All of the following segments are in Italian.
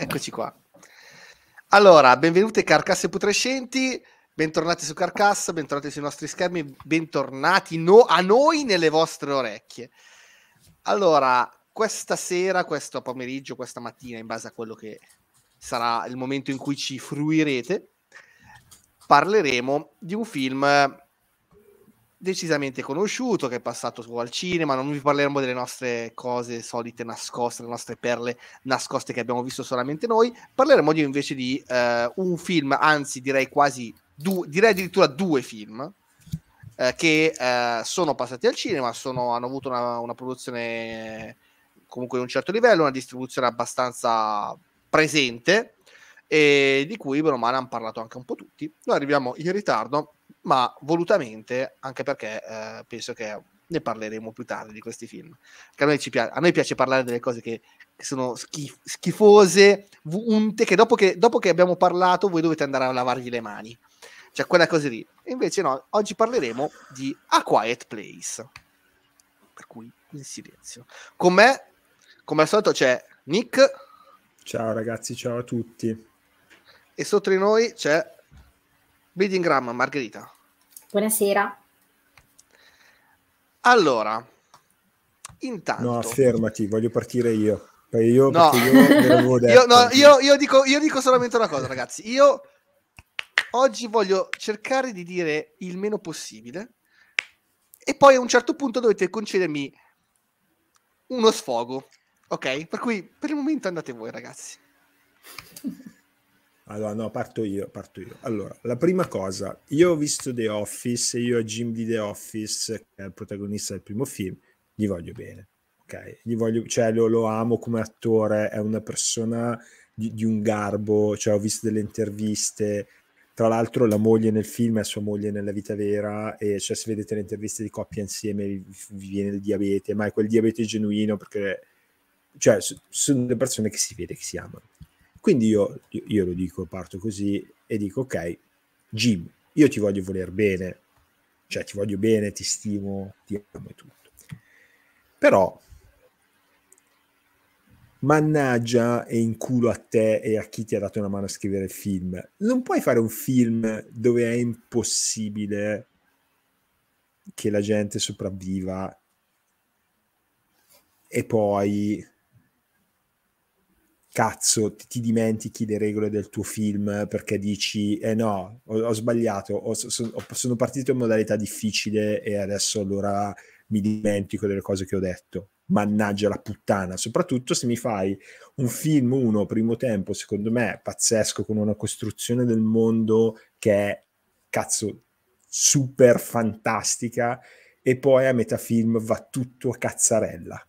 Eccoci qua. Allora, benvenute carcasse putrescenti, bentornati su Carcassa, bentornati sui nostri schermi, bentornati no, a noi nelle vostre orecchie. Allora, questa sera, questo pomeriggio, questa mattina, in base a quello che sarà il momento in cui ci fruirete, parleremo di un film decisamente conosciuto, che è passato al cinema, non vi parleremo delle nostre cose solite nascoste, le nostre perle nascoste che abbiamo visto solamente noi, parleremo di, invece di eh, un film, anzi direi quasi, due, direi addirittura due film, eh, che eh, sono passati al cinema, sono, hanno avuto una, una produzione comunque di un certo livello, una distribuzione abbastanza presente, e di cui bene o male hanno parlato anche un po' tutti. Noi arriviamo in ritardo, ma volutamente, anche perché eh, penso che ne parleremo più tardi di questi film. Perché a noi, piace, a noi piace parlare delle cose che, che sono schif- schifose, unte, che dopo, che dopo che abbiamo parlato voi dovete andare a lavargli le mani. Cioè quella cosa lì. invece no, oggi parleremo di A Quiet Place. Per cui in silenzio. Con me, come al solito, c'è Nick. Ciao ragazzi, ciao a tutti. E sotto di noi c'è Bleeding Gram, Margherita. Buonasera. Allora, intanto... No, fermati, voglio partire io. Io, no. io, io, no, io, dico, io dico solamente una cosa, ragazzi. Io oggi voglio cercare di dire il meno possibile e poi a un certo punto dovete concedermi uno sfogo, ok? Per cui per il momento andate voi, ragazzi. Allora, no, parto io, parto io. Allora, la prima cosa, io ho visto The Office e io a Jim di The Office, che è il protagonista del primo film, gli voglio bene, ok? Gli voglio, cioè, lo, lo amo come attore, è una persona di, di, un garbo, cioè, ho visto delle interviste, tra l'altro la moglie nel film è sua moglie nella vita vera e cioè, se vedete le interviste di coppia insieme vi, vi viene il diabete, ma è quel diabete genuino perché, cioè, sono delle persone che si vede che si amano quindi io, io lo dico, parto così e dico, ok, Jim, io ti voglio voler bene, cioè ti voglio bene, ti stimo, ti amo e tutto. Però, mannaggia e in culo a te e a chi ti ha dato una mano a scrivere il film, non puoi fare un film dove è impossibile che la gente sopravviva e poi cazzo ti, dimentichi le regole del tuo film perché dici eh no, ho, ho sbagliato, ho, sono, sono partito in modalità difficile e adesso allora mi dimentico delle cose che ho detto. Mannaggia la puttana, soprattutto se mi fai un film, uno, primo tempo, secondo me pazzesco, con una costruzione del mondo che è cazzo super fantastica e poi a metà film va tutto a cazzarella.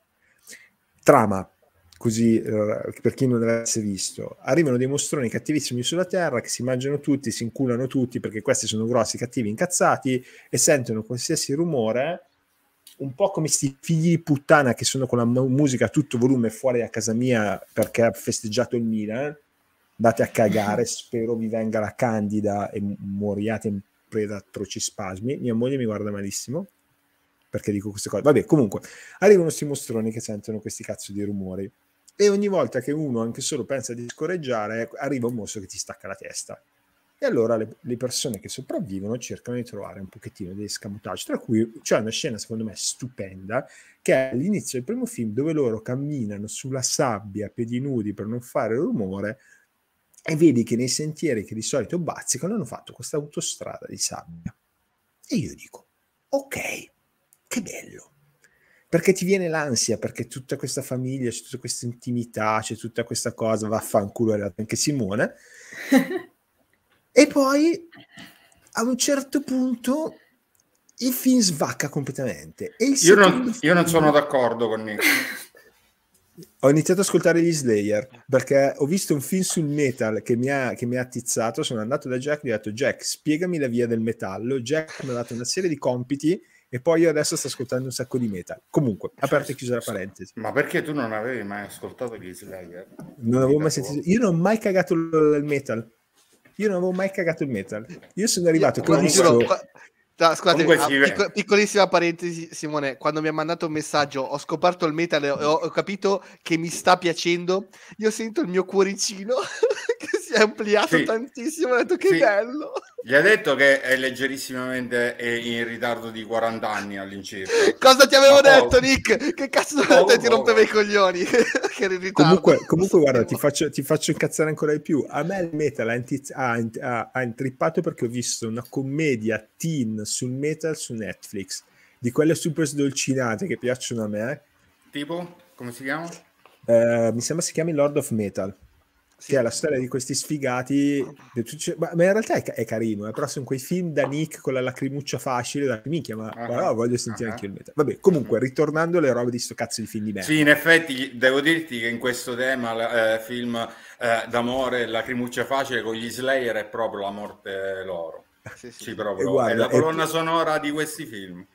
Trama così eh, per chi non l'avesse visto, arrivano dei mostroni cattivissimi sulla Terra che si mangiano tutti, si inculano tutti perché questi sono grossi, cattivi, incazzati e sentono qualsiasi rumore, un po' come questi figli di puttana che sono con la musica a tutto volume fuori a casa mia perché ha festeggiato il Milan, date a cagare, spero vi venga la candida e moriate in preda a atroci spasmi, mia moglie mi guarda malissimo perché dico queste cose. Vabbè, comunque, arrivano questi mostroni che sentono questi cazzo di rumori e ogni volta che uno anche solo pensa di scorreggiare ecco, arriva un mostro che ti stacca la testa. E allora le, le persone che sopravvivono cercano di trovare un pochettino dei scamotage, tra cui c'è una scena secondo me stupenda, che è all'inizio del primo film dove loro camminano sulla sabbia a piedi nudi per non fare rumore e vedi che nei sentieri che di solito bazzicano hanno fatto questa autostrada di sabbia. E io dico, ok, che bello, perché ti viene l'ansia, perché tutta questa famiglia, c'è tutta questa intimità, c'è tutta questa cosa, vaffanculo anche Simone. e poi a un certo punto il film svacca completamente. Io non, io, non, sono d'accordo con Nick. ho iniziato ad ascoltare gli Slayer perché ho visto un film sul metal che mi, ha, che mi ha attizzato. Sono andato da Jack e gli ho detto: Jack, spiegami la via del metallo. Jack mi ha dato una serie di compiti e poi io adesso sto ascoltando un sacco di metal. Comunque, aperto cioè, e chiuso la parentesi. Ma perché tu non avevi mai ascoltato gli Slayer? Non avevo mai sentito. Io non ho mai cagato il metal. Io non avevo mai cagato il metal. Io sono arrivato con questo... No, scusate, ah, picco, piccolissima parentesi, Simone, quando mi ha mandato un messaggio ho scoperto il metal e ho, ho capito che mi sta piacendo, io sento il mio cuoricino che si è ampliato sì. tantissimo, ha detto che sì. bello. Gli ha detto che è leggerissimamente in ritardo di 40 anni all'incirca. Cosa ti avevo Ma detto, poco. Nick? Che cazzo poco, te ti rompeva i coglioni? comunque, comunque, guarda, ti faccio, ti faccio, incazzare ancora di più. A me il metal ha, ha, ha, ha intrippato perché ho visto una commedia teen sul metal su Netflix, di quelle super sdolcinate che piacciono a me. Tipo? Come si chiama? Uh, mi sembra si chiami Lord of Metal. Sì. Che è la storia di questi sfigati. Ma, in realtà è, è carino, eh, però sono quei film da Nick con la lacrimuccia facile, da minchia, ma uh-huh. guarda, voglio sentire uh-huh. anche il meta. Vabbè, comunque, ritornando alle robe di sto cazzo di film di merda. Sì, in effetti, devo dirti che in questo tema, eh, film eh, d'amore, lacrimuccia facile con gli Slayer è proprio la morte loro. Sì, sì. Ci provo. Guarda, è la colonna è... sonora di questi film.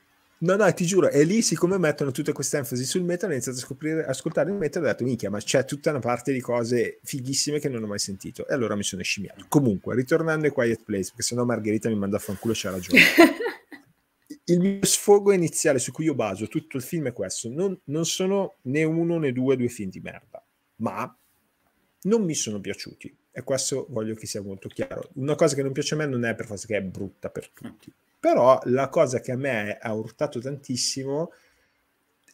No, no, ti giuro, e lì siccome mettono tutta questa enfasi sul metal, ho iniziato a scoprire, a ascoltare il metal e ho detto, minchia, ma c'è tutta una parte di cose fighissime che non ho mai sentito. E allora mi sono scimmiato. Comunque, ritornando ai Quiet Place, perché sennò Margherita mi manda a fanculo, c'ha ragione. il mio sfogo iniziale su cui io baso tutto il film è questo. Non, non sono né uno né due, due film di merda, ma non mi sono piaciuti. E questo voglio che sia molto chiaro. Una cosa che non piace a me non è per forza che è brutta per tutti. Però la cosa che a me ha urtato tantissimo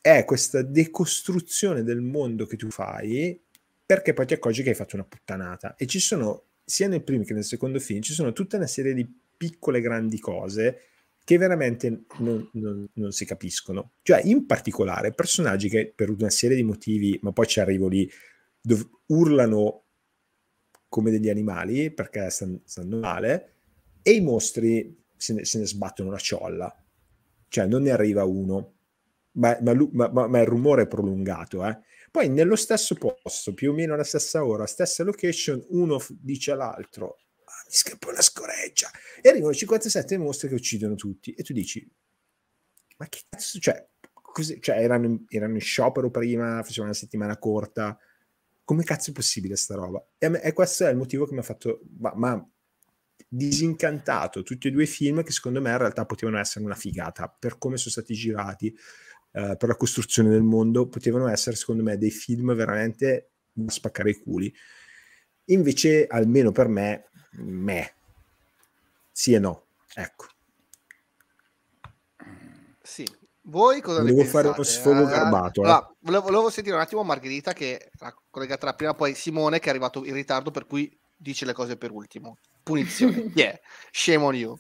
è questa decostruzione del mondo che tu fai perché poi ti accorgi che hai fatto una puttanata. E ci sono, sia nel primo che nel secondo film, ci sono tutta una serie di piccole grandi cose che veramente non, non, non, si capiscono. Cioè, in particolare, personaggi che per una serie di motivi, ma poi ci arrivo lì, dov- urlano come degli animali perché stanno male, e i mostri se ne, se ne sbattono una ciolla. Cioè, non ne arriva uno. Ma, ma, ma, ma il rumore è prolungato, eh? Poi nello stesso posto, più o meno alla stessa ora, stessa location, uno dice all'altro ah, mi scappa una scoreggia e arrivano 57 mostre che uccidono tutti e tu dici ma che cazzo, cioè, così, cioè erano, erano, in sciopero prima, facevano una settimana corta, come cazzo è possibile sta roba? E, me, e questo è il motivo che mi ha fatto, ma, ma disincantato tutti e due i film che secondo me in realtà potevano essere una figata per come sono stati girati, eh, per la costruzione del mondo, potevano essere secondo me dei film veramente da spaccare i culi. Invece, almeno per me, me. Sì e no, ecco. Sì, voi cosa volevo fare uno sfogo eh, garbato. Eh? volevo, volevo, sentire un attimo Margherita che la collega tra prima, poi Simone che è arrivato in ritardo, per cui dice le cose per ultimo. Punizione, yeah, shame on you.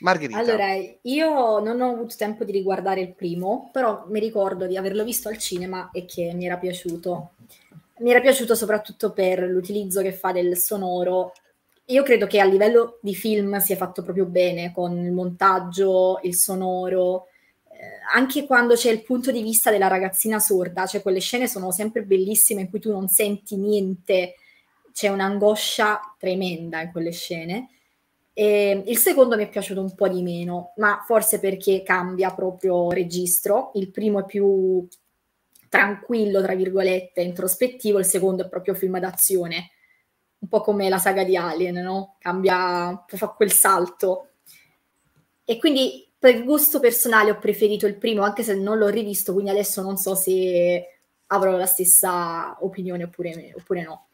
Margherita. Allora, io non ho avuto tempo di riguardare il primo, però mi ricordo di averlo visto al cinema e che mi era piaciuto. Mi era piaciuto soprattutto per l'utilizzo che fa del sonoro. Io credo che a livello di film sia fatto proprio bene con il montaggio, il sonoro, eh, anche quando c'è il punto di vista della ragazzina sorda, cioè quelle scene sono sempre bellissime in cui tu non senti niente, c'è un'angoscia tremenda in quelle scene. E ehm, il secondo mi è piaciuto un po' di meno, ma forse perché cambia proprio registro. Il primo è più tranquillo, tra virgolette, introspettivo, il secondo è proprio film d'azione, un po' come la saga di Alien, no? Cambia, fa quel salto. E quindi per gusto personale ho preferito il primo, anche se non l'ho rivisto, quindi adesso non so se avrò la stessa opinione oppure, oppure no.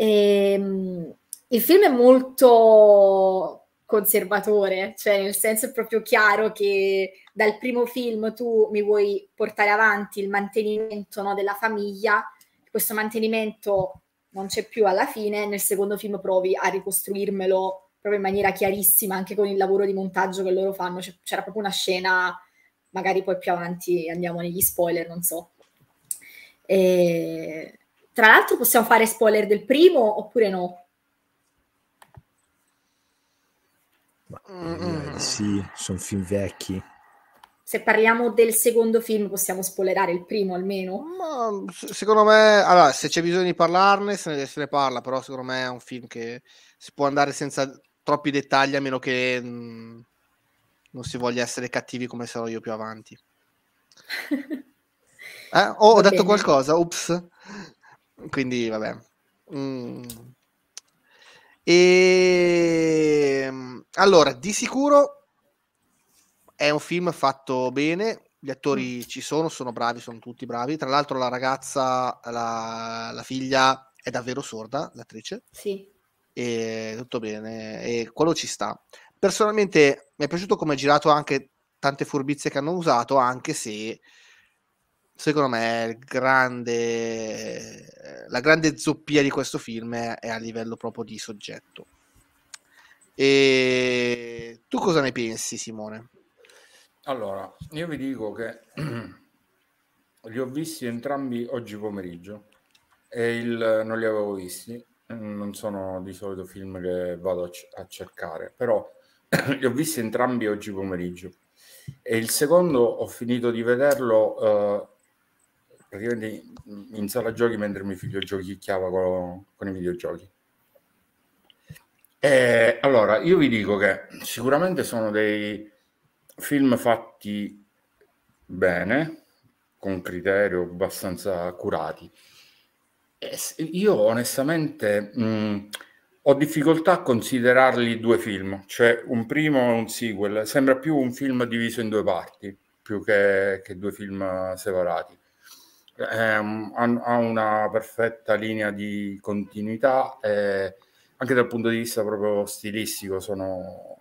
E, ehm, il film è molto conservatore, cioè nel senso è proprio chiaro che dal primo film tu mi vuoi portare avanti il mantenimento no, della famiglia, questo mantenimento non c'è più alla fine, nel secondo film provi a ricostruirmelo proprio in maniera chiarissima, anche con il lavoro di montaggio che loro fanno, c'è, c'era proprio una scena, magari poi più avanti andiamo negli spoiler, non so. E tra l'altro possiamo fare spoiler del primo oppure no? Eh, sì, sono film vecchi. Se parliamo del secondo film possiamo spoilerare il primo almeno? Ma, secondo me, allora, se c'è bisogno di parlarne se ne, se ne parla, però secondo me è un film che si può andare senza troppi dettagli a meno che mh, mm, non si voglia essere cattivi come sarò io più avanti. Eh? Oh, ho detto bene. qualcosa, ups. Quindi, vabbè. Mm. E ehm, allora, di sicuro è un film fatto bene. Gli attori mm. ci sono, sono bravi, sono tutti bravi. Tra l'altro, la ragazza, la, la figlia è davvero sorda, l'attrice. Sì. E tutto bene, e quello ci sta. Personalmente mi è piaciuto come è girato anche tante furbizie che hanno usato, anche se secondo me grande, la grande zoppia di questo film è a livello proprio di soggetto. E tu cosa ne pensi, Simone? Allora, io vi dico che li ho visti entrambi oggi pomeriggio e il, non li avevo visti. Non sono di solito film che vado a, a cercare, però li ho visti entrambi oggi pomeriggio. E il secondo ho finito di vederlo eh, praticamente in sala giochi mentre mio figlio giochicchiava con, con i videogiochi. E, allora, io vi dico che sicuramente sono dei film fatti bene, con criterio abbastanza curati. E io onestamente mh, mm, ho difficoltà a considerarli due film, cioè un primo e un sequel, sembra più un film diviso in due parti, più che, che due film separati. Ehm, ha una perfetta linea di continuità e anche dal punto di vista proprio stilistico sono,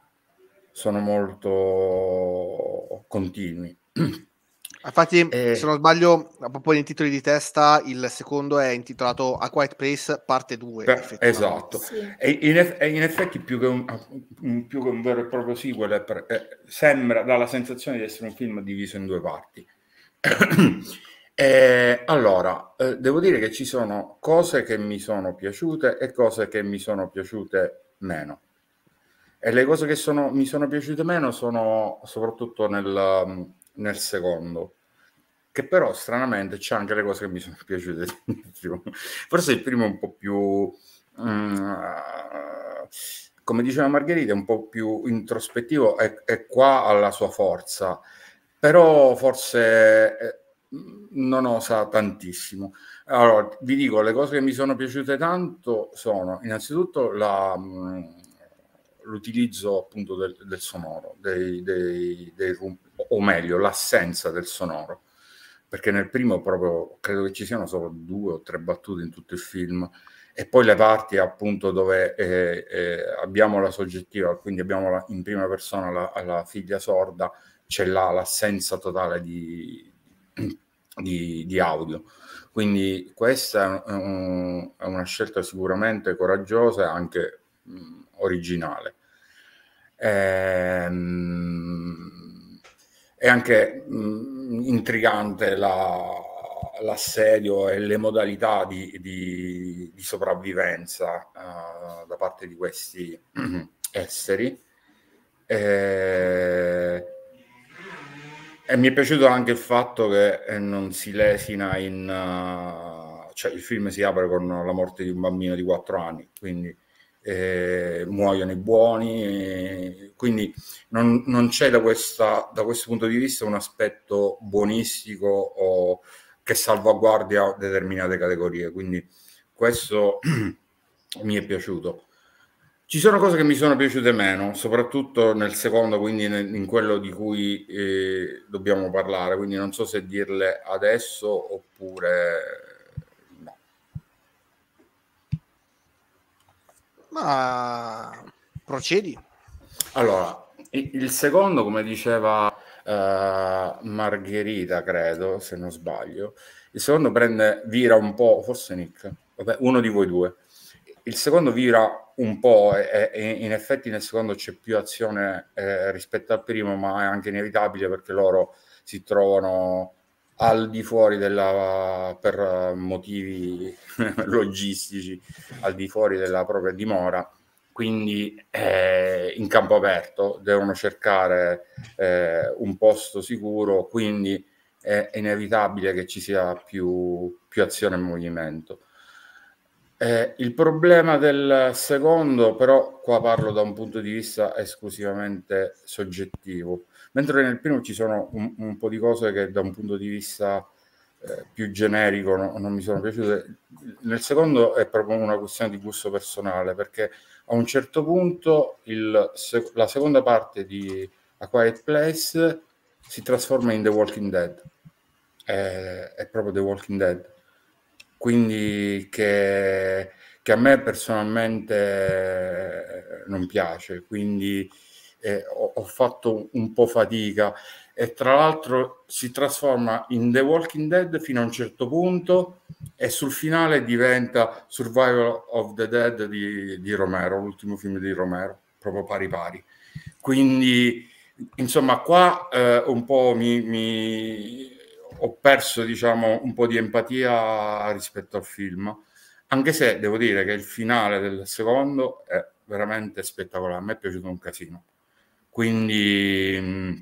sono molto continui. Infatti, eh, se non sbaglio, proprio nei titoli di testa, il secondo è intitolato A Quiet Place parte 2. Per, esatto. Sì. E, in eff- e, in effetti, più che, un, più che un vero e proprio sequel, per, eh, sembra, dà la sensazione di essere un film diviso in due parti. Eh, allora, eh, devo dire che ci sono cose che mi sono piaciute e cose che mi sono piaciute meno. E le cose che sono, mi sono piaciute meno sono soprattutto nel, mm, nel secondo, che però stranamente c'è anche le cose che mi sono piaciute di più. Forse il primo è un po' più... Um, come diceva Margherita, un po' più introspettivo e, qua ha la sua forza, però forse... Eh, non osa tantissimo. Allora, vi dico, le cose che mi sono piaciute tanto sono innanzitutto la, mm, l'utilizzo appunto del, del sonoro, dei, dei, dei, o meglio, l'assenza del sonoro, perché nel primo proprio credo che ci siano solo due o tre battute in tutto il film, e poi le parti appunto dove eh, eh, abbiamo la soggettiva, quindi abbiamo la, in prima persona la, la figlia sorda, c'è là l'assenza totale di, di, di audio. Quindi questa è, un, è, una scelta sicuramente coraggiosa e anche mh, mm, originale. Ehm, è anche mh, mm, intrigante la, l'assedio e le modalità di, di, di sopravvivenza uh, da parte di questi esseri. Eh, e mi è piaciuto anche il fatto che eh, non si lesina in... Uh, cioè il film si apre con la morte di un bambino di 4 anni, quindi eh, muoiono i buoni, eh, quindi non, non c'è da, questa, da, questo punto di vista un aspetto buonistico o, che salvaguardia determinate categorie, quindi questo mi è piaciuto. Ci sono cose che mi sono piaciute meno, soprattutto nel secondo, quindi in quello di cui eh, dobbiamo parlare, quindi non so se dirle adesso oppure no. Ma procedi. Allora, il secondo, come diceva Uh, Margherita, credo, se non sbaglio. Il secondo prende, vira un po', forse Nick, Vabbè, uno di voi due, il secondo vira un po' e, e, in effetti nel secondo c'è più azione eh, rispetto al primo, ma è anche inevitabile perché loro si trovano al di fuori della, per motivi logistici, al di fuori della propria dimora, quindi eh, in campo aperto devono cercare eh, un posto sicuro, quindi è inevitabile che ci sia più, più azione e movimento. Eh, il problema del secondo, però, qua parlo da un punto di vista esclusivamente soggettivo, mentre nel primo ci sono un, un po' di cose che da un punto di vista eh, più generico no, non mi sono piaciute. Nel secondo è proprio una questione di gusto personale, perché a un certo punto il, la seconda parte di A Quiet Place si trasforma in The Walking Dead. Eh, è proprio The Walking Dead quindi che, che, a me personalmente eh, non piace, quindi eh, ho, ho, fatto un po' fatica e tra l'altro si trasforma in The Walking Dead fino a un certo punto e sul finale diventa Survival of the Dead di, di Romero, l'ultimo film di Romero, proprio pari pari. Quindi insomma qua eh, un po' mi, mi ho perso diciamo, un po' di empatia rispetto al film, anche se devo dire che il finale del secondo è veramente spettacolare, a me è piaciuto un casino. Quindi, mm,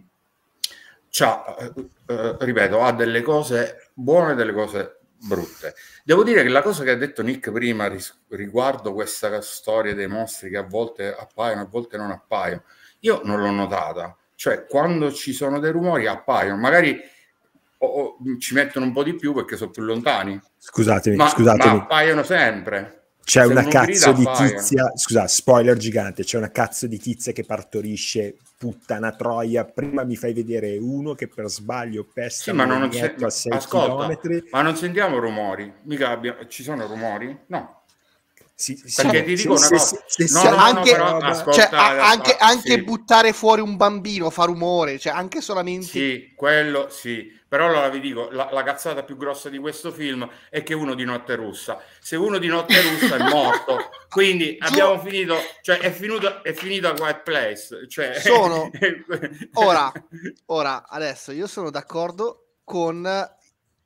eh, eh, ripeto, ha delle cose buone e delle cose brutte. Devo dire che la cosa che ha detto Nick prima ris- riguardo questa storia dei mostri che a volte appaiono, a volte non appaiono, io non l'ho notata. Cioè, quando ci sono dei rumori appaiono, magari o, o, ci mettono un po' di più perché sono più lontani. Scusatemi, ma, scusatemi. Ma appaiono sempre. C'è Se una cazzo grida, di appaiono. tizia, scusa, spoiler gigante, c'è una cazzo di tizia che partorisce puttana troia, prima mi fai vedere uno che per sbaglio pesta sì, ma non, non a 6 Ascolta, km. Ma non sentiamo rumori, mica abbiamo... ci sono rumori? No. Sì, perché ti dico una cosa, anche, buttare fuori un bambino fa rumore, cioè anche solamente... Sì, quello sì, però allora vi dico, la, la, cazzata più grossa di questo film è che uno di notte russa, se uno di notte russa è morto, quindi abbiamo finito, cioè è, finito, è finita Quiet Place. Cioè... Sono, ora, ora, adesso io sono d'accordo con,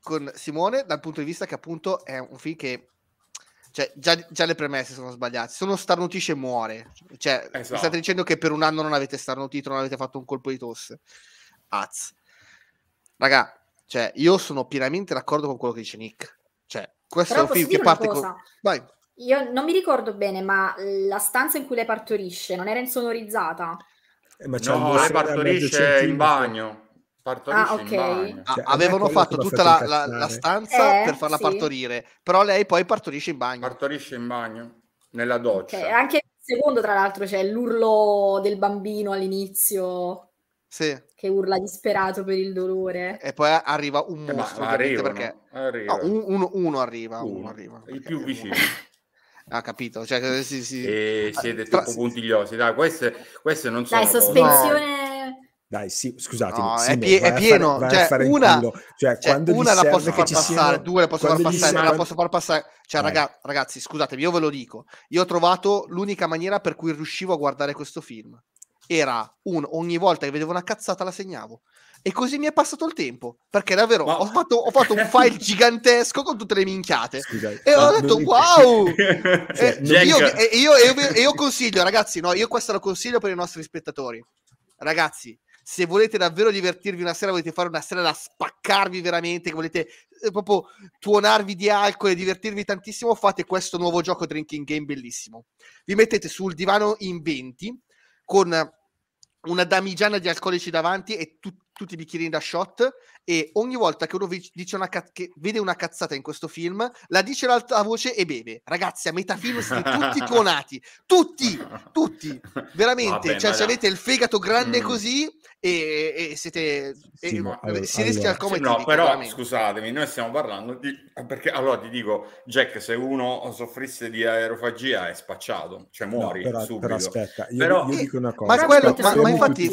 con Simone dal punto di vista che appunto è un film che cioè, già, già, le premesse sono sbagliate. Se uno starnutisce, muore. Cioè, esatto. state dicendo che per un anno non avete starnutito, non avete fatto un colpo di tosse. Az. Raga, cioè, io sono pienamente d'accordo con quello che dice Nick. Cioè, questo Però è un film che parte con... Vai. Io non mi ricordo bene, ma la stanza in cui lei partorisce non era insonorizzata? Eh, ma no, lei partorisce in bagno. Partorisce ah, okay. Cioè, ah, cioè, avevano fatto tutta la, la, la, stanza eh, per farla sì. partorire, però lei poi partorisce in bagno. Partorisce in bagno, nella doccia. Okay. Anche il secondo, tra l'altro, c'è cioè l'urlo del bambino all'inizio. Sì. Che urla disperato per il dolore. E poi arriva un eh, mostro. Arriva, perché... arriva. No, un, uno, uno, arriva, uno. uno arriva. Il più vicino. ha ah, capito? Cioè, eh, sì, sì. siete troppo puntigliosi. Dai, queste, queste non sono... Dai, sospensione... No. Dai, sì, scusate, no, è, pie- è, pieno. Cioè, fare, cioè, una, cioè, cioè, una la posso far passare, siano, due la posso far passare, non la posso far passare. Cioè, raga, ragazzi, scusatemi, io ve lo dico. Io ho trovato l'unica maniera per cui riuscivo a guardare questo film. Era un ogni volta che vedevo una cazzata la segnavo. E così mi è passato il tempo. Perché davvero ma... ho, fatto, ho, fatto, un file gigantesco con tutte le minchiate. Scusate, e ho ah, detto: non... Wow! e, cioè, io, e, io, e, io, e io consiglio, ragazzi, no, io questo lo consiglio per i nostri spettatori. Ragazzi, se volete davvero divertirvi una sera, volete fare una sera da spaccarvi veramente, che volete eh, proprio tuonarvi di alcol e divertirvi tantissimo, fate questo nuovo gioco drinking game bellissimo. Vi mettete sul divano in 20 con una damigiana di alcolici davanti e tu- tutti i bicchierini da shot e ogni volta che uno dice una ca- che vede una cazzata in questo film la dice l'alta voce e beve ragazzi a metà film siete tutti tuonati tutti tutti veramente Vabbè, cioè se avete il fegato grande mm. così e, e siete sì, e, ma... Eh, si rischia allora. il coma sì, no però veramente. scusatemi noi stiamo parlando di perché allora ti dico Jack se uno soffrisse di aerofagia è spacciato cioè muori no, però, subito però aspetta io, però... io dico una cosa ma, quello, ma, ma infatti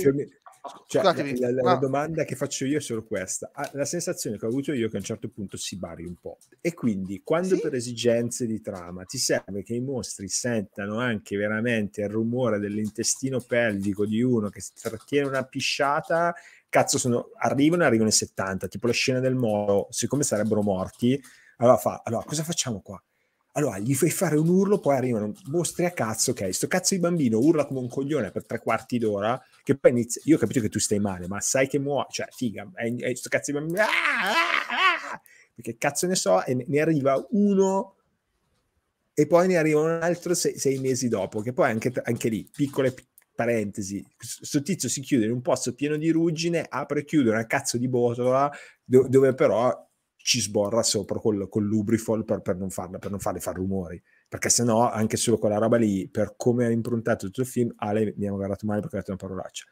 cioè, la, la, la, domanda che faccio io è solo questa. Ah, la sensazione che ho avuto io è che a un certo punto si bari un po'. E quindi, quando sì? per esigenze di trama ti serve che i mostri sentano anche veramente il rumore dell'intestino pelvico di uno che si trattiene una pisciata, cazzo, sono, arrivano e arrivano i 70, tipo la scena del moro, siccome sarebbero morti, allora fa, allora cosa facciamo qua? Allora gli fai fare un urlo, poi arrivano mostri a cazzo, ok, sto cazzo di bambino urla come un coglione per tre quarti d'ora, che poi inizia, io ho capito che tu stai male, ma sai che muore, cioè figa, è, è sto cazzo di bambino, ah, ah, ah, perché cazzo ne so, e ne arriva uno e poi ne arriva un altro sei, sei mesi dopo, che poi anche, anche lì, piccole parentesi, questo tizio si chiude in un posto pieno di ruggine, apre e chiude una cazzo di botola, do, dove però ci sborra sopra col, col lubrifol per, per, non farla, per non farle fare rumori. Perché se no, anche solo quella roba lì, per come ha improntato tutto il film, Ale mi ha guardato male perché ha detto una parolaccia.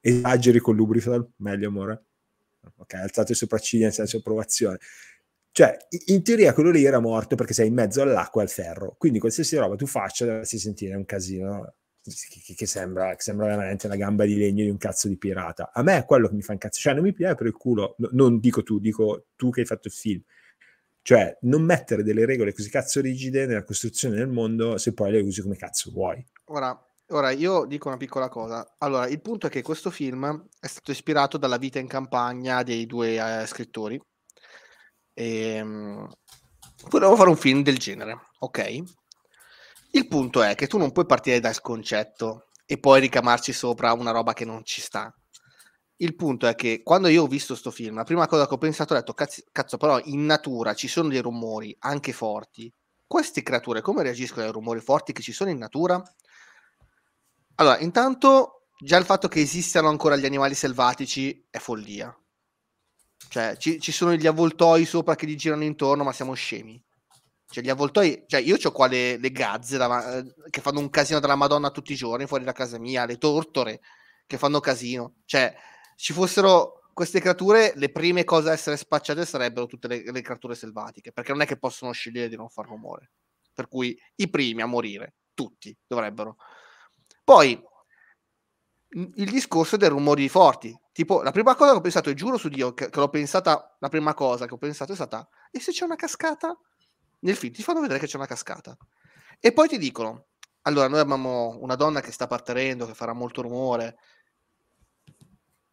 Esageri col lubrifol, meglio amore. Ok, alzate le sopracciglia in senso approvazione. Cioè, in teoria quello lì era morto perché sei in mezzo all'acqua e al ferro. Quindi qualsiasi roba tu faccia si sentire un casino che, che, sembra, che, sembra, veramente la gamba di legno di un cazzo di pirata. A me è quello che mi fa incazzare, cioè non mi piace per il culo, no, non dico tu, dico tu che hai fatto il film. Cioè, non mettere delle regole così cazzo rigide nella costruzione del mondo se poi le usi come cazzo vuoi. Ora, ora, io dico una piccola cosa. Allora, il punto è che questo film è stato ispirato dalla vita in campagna dei due eh, scrittori. E, ehm, volevo fare un film del genere, ok? Il punto è che tu non puoi partire dal concetto e poi ricamarci sopra una roba che non ci sta. Il punto è che quando io ho visto questo film, la prima cosa che ho pensato è detto cazzo, cazzo però in natura ci sono dei rumori anche forti. Queste creature come reagiscono ai rumori forti che ci sono in natura? Allora, intanto già il fatto che esistano ancora gli animali selvatici è follia. Cioè, ci, ci sono gli avvoltoi sopra che gli girano intorno, ma siamo scemi. Cioè, gli avvoltoi, cioè, io ho qua le, le gazze da, eh, che fanno un casino della Madonna tutti i giorni fuori da casa mia, le tortore che fanno casino. Cioè, ci fossero queste creature, le prime cose a essere spacciate sarebbero tutte le, le creature selvatiche, perché non è che possono scegliere di non far rumore. Per cui i primi a morire, tutti dovrebbero. Poi il discorso del rumore di forti. Tipo, la prima cosa che ho pensato, e giuro su Dio che, che l'ho pensata, la prima cosa che ho pensato è stata: e se c'è una cascata? nel film ti fanno vedere che c'è una cascata e poi ti dicono allora noi abbiamo una donna che sta partendo che farà molto rumore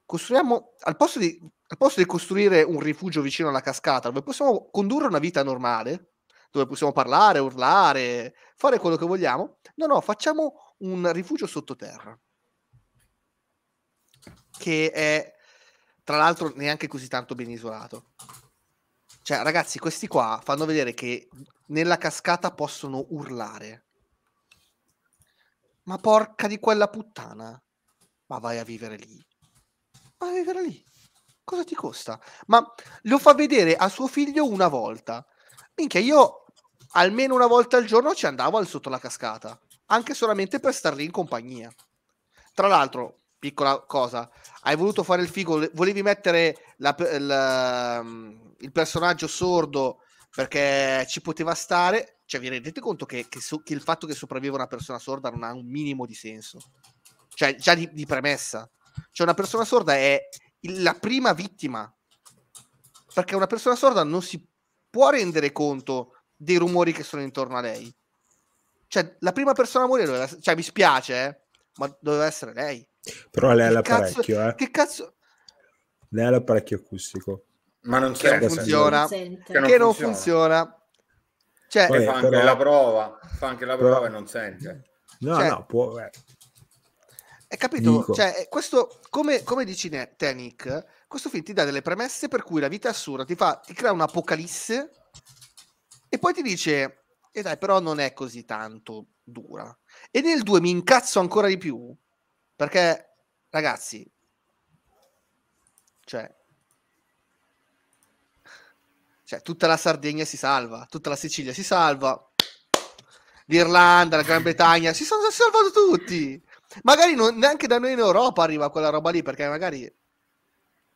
costruiamo al posto, di, al posto di costruire un rifugio vicino alla cascata dove possiamo condurre una vita normale dove possiamo parlare, urlare, fare quello che vogliamo. No, no, facciamo un rifugio sottoterra. Che è tra l'altro neanche così tanto ben isolato. Cioè, ragazzi, questi qua fanno vedere che nella cascata possono urlare. Ma porca di quella puttana. Ma vai a vivere lì. Vai a vivere lì. Cosa ti costa? Ma lo fa vedere a suo figlio una volta. Minchia, io almeno una volta al giorno ci andavo al sotto la cascata. Anche solamente per star lì in compagnia. Tra l'altro, piccola cosa, hai voluto fare il figo, volevi mettere la, la, ehm, il personaggio sordo perché ci poteva stare, cioè vi rendete conto che, che, so, che il fatto che sopravviva una persona sorda non ha un minimo di senso? Cioè, già di, di premessa. Cioè, una persona sorda è il, la prima vittima. Perché una persona sorda non si può rendere conto dei rumori che sono intorno a lei. Cioè, la prima persona a morire, doveva, cioè, mi spiace, eh, ma doveva essere lei. Però lei ha l'apparecchio, cazzo, eh. Che cazzo lei ha l'apparecchio acustico. Ma non che non funziona, che non, che non funziona. Cioè, Vabbè, fa anche però... la prova, fa anche la prova però... e non sente. No, cioè, no, può... Eh. Hai capito? Dico. Cioè, eh, questo, come, come dici te, Nick, questo film ti dà delle premesse per cui la vita è assurda, ti, fa, ti crea un'apocalisse e poi ti dice, e eh dai, però non è così tanto dura. E nel 2 mi incazzo ancora di più, perché, ragazzi, cioè, cioè, tutta la Sardegna si salva, tutta la Sicilia si salva, l'Irlanda, la Gran Bretagna, si sono salvati tutti. Magari non, neanche da noi in Europa arriva quella roba lì, perché magari...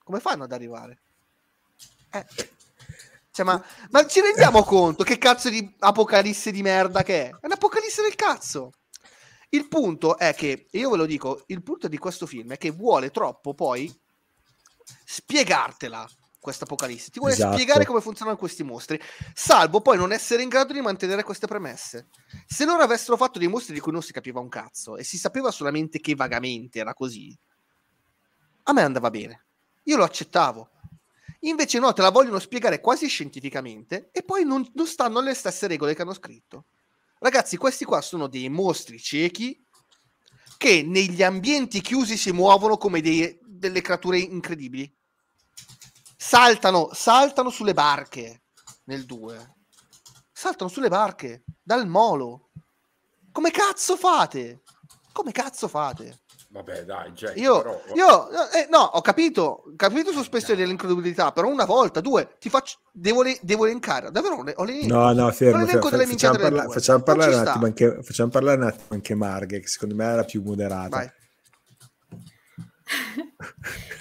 Come fanno ad arrivare? Eh. Cioè, ma, ma, ci rendiamo conto che cazzo di apocalisse di merda che è? È un'apocalisse del cazzo. Il punto è che, io ve lo dico, il punto di questo film è che vuole troppo poi spiegartela questa Apocalisse. Ti vuole esatto. spiegare come funzionano questi mostri, salvo poi non essere in grado di mantenere queste premesse. Se loro avessero fatto dei mostri di cui non si capiva un cazzo e si sapeva solamente che vagamente era così, a me andava bene. Io lo accettavo. Invece no, te la vogliono spiegare quasi scientificamente e poi non, non stanno alle stesse regole che hanno scritto. Ragazzi, questi qua sono dei mostri ciechi che negli ambienti chiusi si muovono come dei, delle creature incredibili saltano, saltano sulle barche nel 2. Saltano sulle barche dal molo. Come cazzo fate? Come cazzo fate? Vabbè, dai, Jack, io, però... io eh, no, ho capito, capito sospensione dell'incredibilità, però una volta, due, ti faccio, devo, le, devo elencare, davvero non le, ho le No, no, fermo, fermo, fermo facciamo, parla- facciamo, parlare anche, facciamo, parlare un attimo anche, Marghe, che secondo me era più moderata. Vai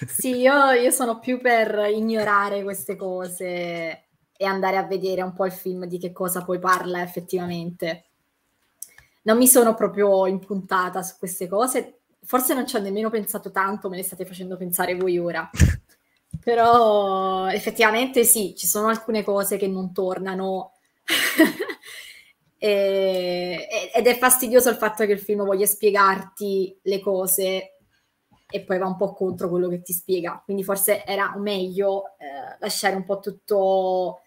sì, io, io sono più per ignorare queste cose e andare a vedere un po' il film di che cosa poi parla effettivamente. Non mi sono proprio impuntata su queste cose, forse non ci ho nemmeno pensato tanto, me le state facendo pensare voi ora. Però effettivamente sì, ci sono alcune cose che non tornano. e, ed è fastidioso il fatto che il film voglia spiegarti le cose e poi va un po' contro quello che ti spiega. Quindi forse era meglio eh, lasciare un po' tutto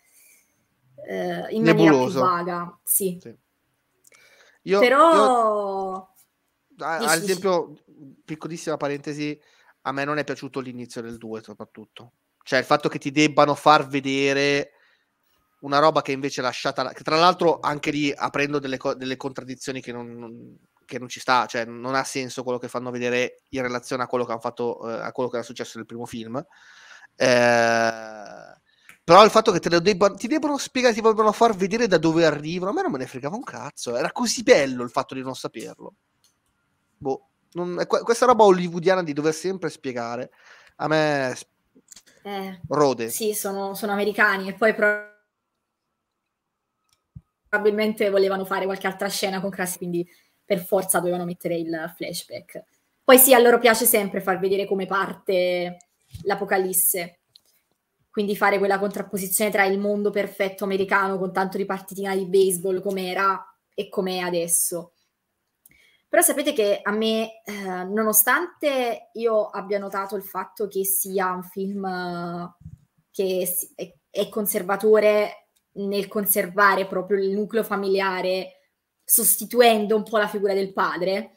eh, in Nebuloso. più vaga. Sì. sì. Io, Però... Io, ad esempio, piccolissima parentesi, a me non è piaciuto l'inizio del 2 soprattutto. Cioè il fatto che ti debbano far vedere una roba che invece è lasciata... Che tra l'altro anche lì aprendo delle, co- delle contraddizioni che non, non che non ci sta, cioè non ha senso quello che fanno vedere in relazione a quello che hanno fatto, eh, a quello che era successo nel primo film. Eh, però il fatto che te lo debbano, ti debbano spiegare, ti vogliono far vedere da dove arrivano, a me non me ne fregava un cazzo. Era così bello il fatto di non saperlo. Boh, non, questa roba hollywoodiana di dover sempre spiegare, a me eh, rode. Sì, sono, sono americani e poi pro- probabilmente volevano fare qualche altra scena con Crash, quindi per forza dovevano mettere il flashback. Poi sì, a loro piace sempre far vedere come parte l'apocalisse, quindi fare quella contrapposizione tra il mondo perfetto americano con tanto di partitina di baseball come era e com'è adesso. Però sapete che a me, eh, nonostante io abbia notato il fatto che sia un film eh, che è, è conservatore nel conservare proprio il nucleo familiare sostituendo un po' la figura del padre,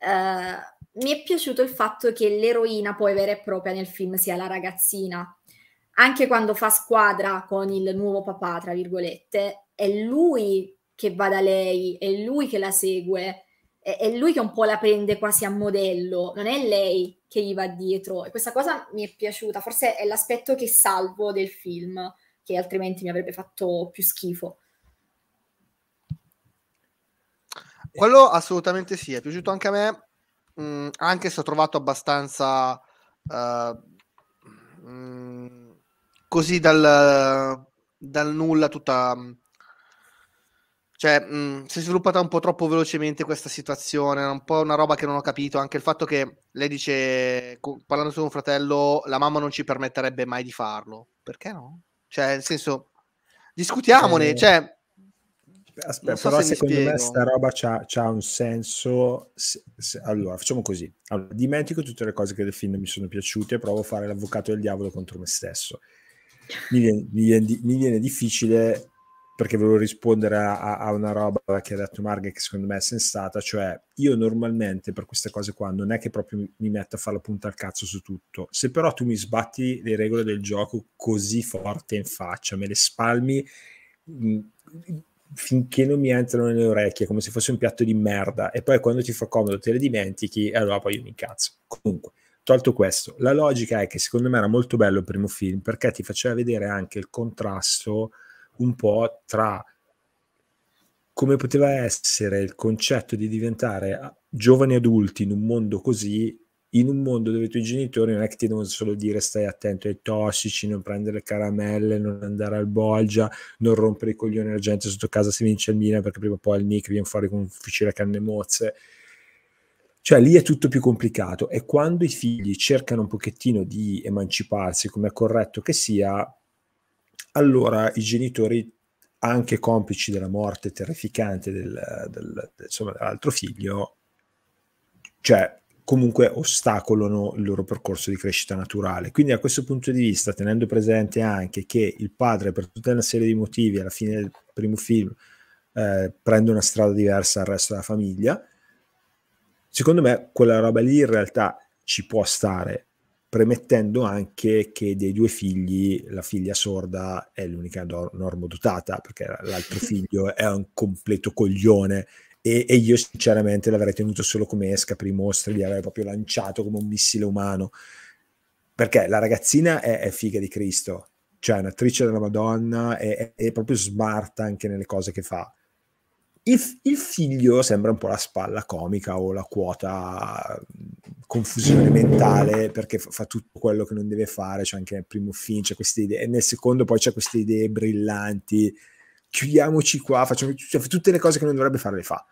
uh, mi è piaciuto il fatto che l'eroina poi vera e propria nel film sia la ragazzina. Anche quando fa squadra con il nuovo papà, tra virgolette, è lui che va da lei, è lui che la segue, è, è lui che un po' la prende quasi a modello, non è lei che gli va dietro. E questa cosa mi è piaciuta, forse è l'aspetto che salvo del film, che altrimenti mi avrebbe fatto più schifo. Quello assolutamente sì, è piaciuto anche a me, mh, mm, anche se ho trovato abbastanza uh, eh, mh, mm, così dal, dal, nulla tutta... Mm, cioè, mh, si è sviluppata un po' troppo velocemente questa situazione, un po' una roba che non ho capito, anche il fatto che lei dice, parlando su un fratello, la mamma non ci permetterebbe mai di farlo. Perché no? Cioè, nel senso, discutiamone, eh. cioè Aspetta, so però se secondo me sta roba ha un senso. Se, se, allora, facciamo così. Allora, dimentico tutte le cose che del film mi sono piaciute e provo a fare l'avvocato del diavolo contro me stesso. Mi viene, mi viene, mi viene difficile perché volevo rispondere a, a, una roba che ha detto Marghe che secondo me è sensata, cioè io normalmente per queste cose qua non è che proprio mi metto a fare la punta al cazzo su tutto, se però tu mi sbatti le regole del gioco così forte in faccia, me le spalmi finché non mi entrano nelle orecchie, come se fosse un piatto di merda, e poi quando ti fa comodo te le dimentichi, e allora poi io mi incazzo. Comunque, tolto questo, la logica è che secondo me era molto bello il primo film perché ti faceva vedere anche il contrasto un po' tra come poteva essere il concetto di diventare ah, giovani adulti in un mondo così in un mondo dove i tuoi genitori non è che ti devono solo dire stai attento ai tossici, non prendere caramelle, non andare al bolgia, non rompere i coglioni alla gente sotto casa se vince il Milan perché prima o poi il Nick viene fuori con un fucile a canne mozze. Cioè lì è tutto più complicato e quando i figli cercano un pochettino di emanciparsi, come è corretto che sia, allora i genitori anche complici della morte terrificante del, del, del, insomma, dell'altro figlio, cioè comunque ostacolano il loro percorso di crescita naturale. Quindi da questo punto di vista, tenendo presente anche che il padre per tutta una serie di motivi alla fine del primo film eh, prende una strada diversa dal resto della famiglia, secondo me quella roba lì in realtà ci può stare, premettendo anche che dei due figli la figlia sorda è l'unica nor- normodotata, perché l'altro figlio è un completo coglione e, e io sinceramente l'avrei tenuto solo come esca per i mostri, li avrei proprio lanciato come un missile umano, perché la ragazzina è, è figa di Cristo, cioè è un'attrice della Madonna, è, è, proprio smart anche nelle cose che fa. Il, il, figlio sembra un po' la spalla comica o la quota mm, confusione mentale perché fa, fa tutto quello che non deve fare, cioè anche nel primo film c'è queste idee, e nel secondo poi c'è queste idee brillanti chiudiamoci qua, facciamo cioè, tutte le cose che non dovrebbe fare le fa.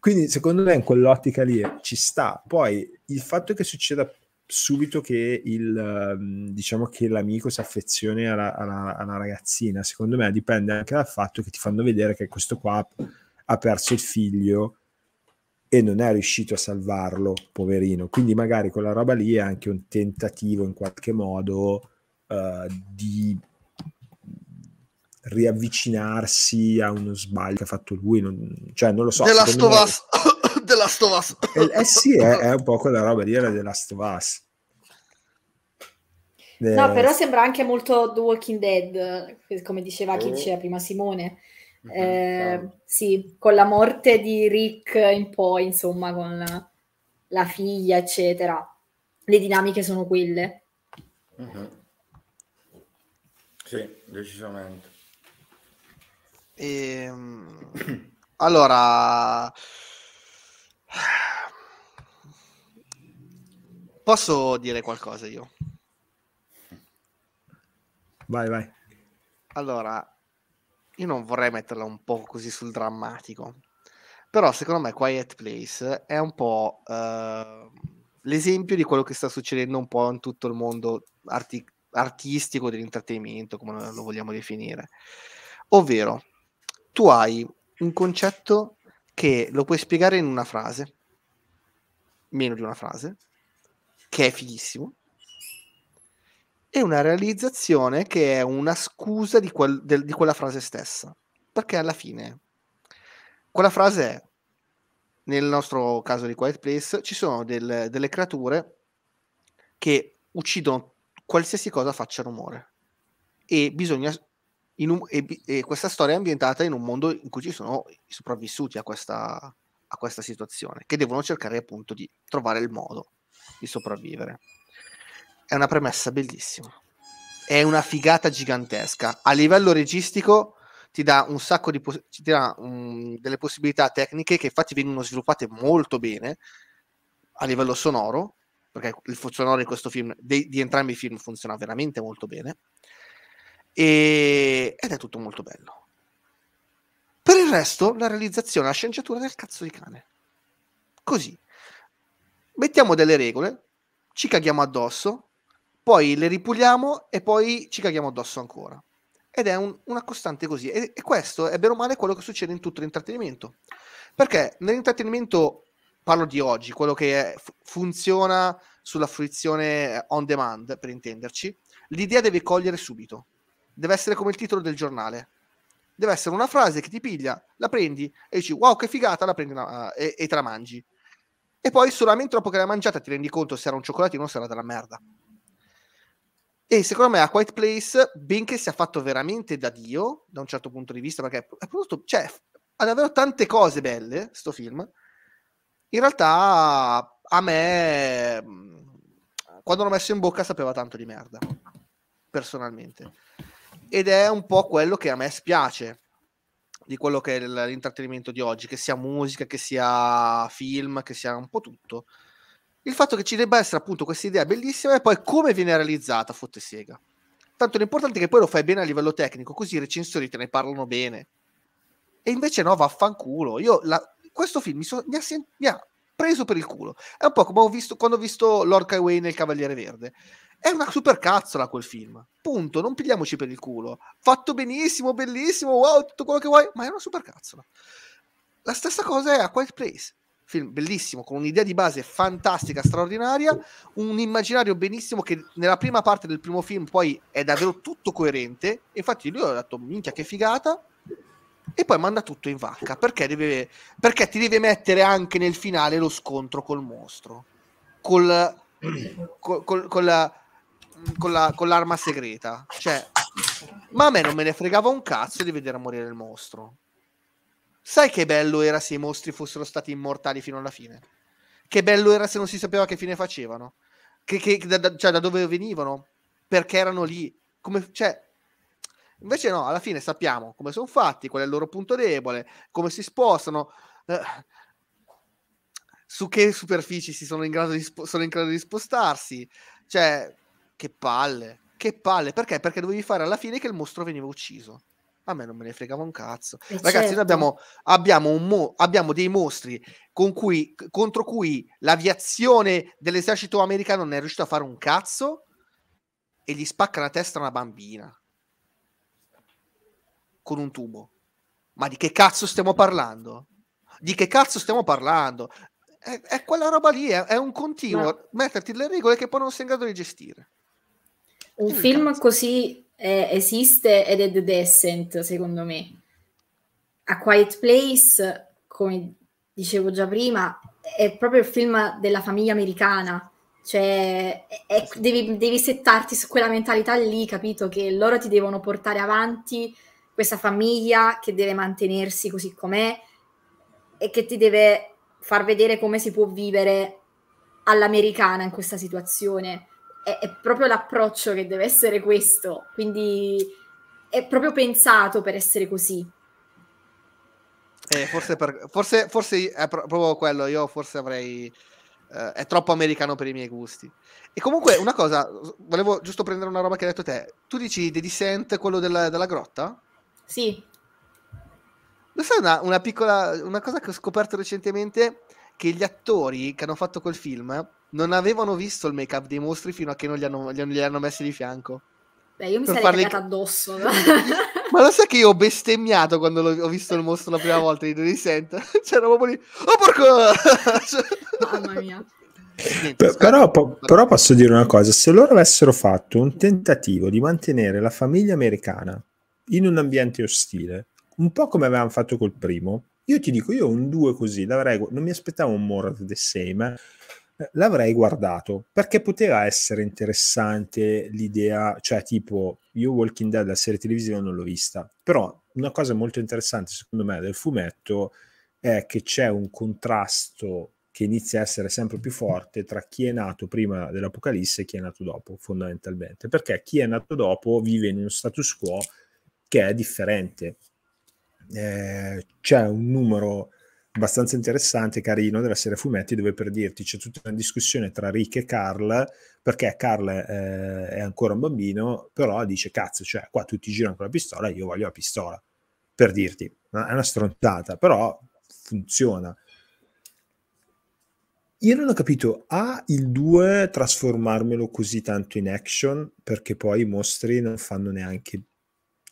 Quindi secondo me in quell'ottica lì eh, ci sta. Poi il fatto che succeda subito che, il, ehm, diciamo che l'amico si affezioni alla, alla, alla, ragazzina, secondo me dipende anche dal fatto che ti fanno vedere che questo qua ha perso il figlio e non è riuscito a salvarlo, poverino. Quindi magari quella roba lì è anche un tentativo in qualche modo uh, di riavvicinarsi a uno sbaglio che ha fatto lui, non, cioè non lo so. Della Stovas. Me... della Stovas. Eh, eh sì, è, è, un po' quella roba di era della Stovas. De... No, eh, però sembra anche molto The Walking Dead, eh, come diceva chi oh. c'era prima Simone. Mhm, eh, oh. sì, con la morte di Rick in poi, insomma, con la, la figlia, eccetera. Le dinamiche sono quelle. Uh-huh. Sì, decisamente. E, ehm, allora, posso dire qualcosa io? Vai, vai. Allora, io non vorrei metterla un po' così sul drammatico, però secondo me Quiet Place è un po' eh, l'esempio di quello che sta succedendo un po' in tutto il mondo arti- artistico dell'intrattenimento, come lo vogliamo definire. Ovvero, tu hai un concetto che lo puoi spiegare in una frase, meno di una frase, che è fighissimo, e una realizzazione che è una scusa di, quel, del, di quella frase stessa, perché alla fine quella frase è, nel nostro caso di Quiet Place, ci sono del, delle creature che uccidono qualsiasi cosa faccia rumore e bisogna un, e, e, questa storia è ambientata in un mondo in cui ci sono i sopravvissuti a questa, a questa situazione, che devono cercare appunto di trovare il modo di sopravvivere. È una premessa bellissima. È una figata gigantesca. A livello registico ti dà un sacco di pos- ti dà, um, delle possibilità tecniche che infatti vengono sviluppate molto bene a livello sonoro, perché il sonoro in questo film, di, di entrambi i film funziona veramente molto bene. E... ed è tutto molto bello. Per il resto, la realizzazione, la sceneggiatura del cazzo di cane. Così. Mettiamo delle regole, ci caghiamo addosso, poi le ripuliamo e poi ci caghiamo addosso ancora. Ed è un, una costante così. E, e questo è bene o male quello che succede in tutto l'intrattenimento. Perché nell'intrattenimento, parlo di oggi, quello che è, funziona sulla fruizione on demand, per intenderci, l'idea deve cogliere subito deve essere come il titolo del giornale. Deve essere una frase che ti piglia, la prendi e dici wow che figata, la prendi una, eh, e, e te la mangi. E poi solamente dopo che l'hai mangiata ti rendi conto se era un cioccolatino o se era della merda. E secondo me a Quiet Place, benché sia fatto veramente da Dio, da un certo punto di vista, perché è prodotto, cioè, ha davvero tante cose belle, sto film, in realtà a me, quando l'ho messo in bocca, sapeva tanto di merda, personalmente ed è un po' quello che a me spiace di quello che è l'intrattenimento di oggi, che sia musica, che sia film, che sia un po' tutto. Il fatto che ci debba essere appunto questa idea bellissima e poi come viene realizzata, fotte sega. Tanto l'importante è che poi lo fai bene a livello tecnico, così i recensori te ne parlano bene. E invece no, vaffanculo. Io la, questo film mi, so, mi, ha sen- mi, ha preso per il culo. È un po' come ho visto, quando ho visto Lord Highway nel Cavaliere Verde. È una supercazzola quel film. Punto, non pigliamoci per il culo. Fatto benissimo, bellissimo, wow, tutto quello che vuoi, ma è una supercazzola. La stessa cosa è A Quiet Place. Film bellissimo, con un'idea di base fantastica, straordinaria, un immaginario benissimo che nella prima parte del primo film poi è davvero tutto coerente. Infatti lui ha detto, minchia che figata, e poi manda tutto in vacca perché, deve, perché ti deve mettere anche nel finale lo scontro col mostro. Col, col, col, col con, la, con l'arma segreta. Cioè, ma a me non me ne fregava un cazzo di vedere morire il mostro. Sai che bello era se i mostri fossero stati immortali fino alla fine? Che bello era se non si sapeva che fine facevano? Che, che, da, da, cioè, da dove venivano? Perché erano lì? Come, cioè, invece no, alla fine sappiamo come sono fatti, qual è il loro punto debole, come si spostano. Eh, su che superfici si sono in grado di, spo- sono in grado di spostarsi. Cioè, che palle, che palle, perché? Perché dovevi fare alla fine che il mostro veniva ucciso. A me non me ne fregava un cazzo. E eh, Ragazzi, certo. noi abbiamo, abbiamo, un mo- abbiamo dei mostri con cui, contro cui l'aviazione dell'esercito americano non è riuscita a fare un cazzo e gli spacca la testa a una bambina con un tubo. Ma di che cazzo stiamo parlando? Di che cazzo stiamo parlando? È, è quella roba lì, è, è un continuo. Ma... Metterti le regole che poi non sei in grado di gestire. Un Quindi, film cazzo. così eh, esiste ed è The Descent, secondo me. A Quiet Place, come dicevo già prima, è proprio il film della famiglia americana. Cioè, è, devi, devi settarti su quella mentalità lì, capito? Che loro ti devono portare avanti questa famiglia che deve mantenersi così com'è e che ti deve far vedere come si può vivere all'americana in questa situazione è, è proprio l'approccio che deve essere questo, quindi è proprio pensato per essere così. Eh, forse, per, forse, forse, è proprio quello, io forse avrei... Eh, è troppo americano per i miei gusti. E comunque una cosa, volevo giusto prendere una roba che hai detto te. Tu dici The Descent, quello della, della grotta? Sì. Lo sai una, una, piccola una cosa che ho scoperto recentemente che gli attori che hanno fatto quel film non avevano visto il make-up dei mostri fino a che non li hanno, li hanno, li hanno messi di fianco. Beh, io mi sarei farli... cagata addosso. Ma lo sai che io ho bestemmiato quando ho visto il mostro la prima volta di Dirty Sent? C'era proprio lì, oh porco! Mamma mia. Niente, però, po- però posso dire una cosa, se loro avessero fatto un tentativo di mantenere la famiglia americana in un ambiente ostile, un po' come avevano fatto col primo, io ti dico, io ho un 2 così, non mi aspettavo un more of the same, eh. l'avrei guardato, perché poteva essere interessante l'idea, cioè tipo, io Walking Dead, la serie televisiva, non l'ho vista, però una cosa molto interessante secondo me del fumetto è che c'è un contrasto che inizia a essere sempre più forte tra chi è nato prima dell'Apocalisse e chi è nato dopo, fondamentalmente, perché chi è nato dopo vive in uno status quo che è differente eh, c'è un numero abbastanza interessante, carino, della serie fumetti, dove per dirti c'è tutta una discussione tra Rick e Carl, perché Carl eh, è ancora un bambino, però dice, cazzo, cioè, qua tutti girano con la pistola, io voglio la pistola, per dirti. È una strontata, però funziona. Io non ho capito, a il 2 trasformarmelo così tanto in action perché poi i mostri non fanno neanche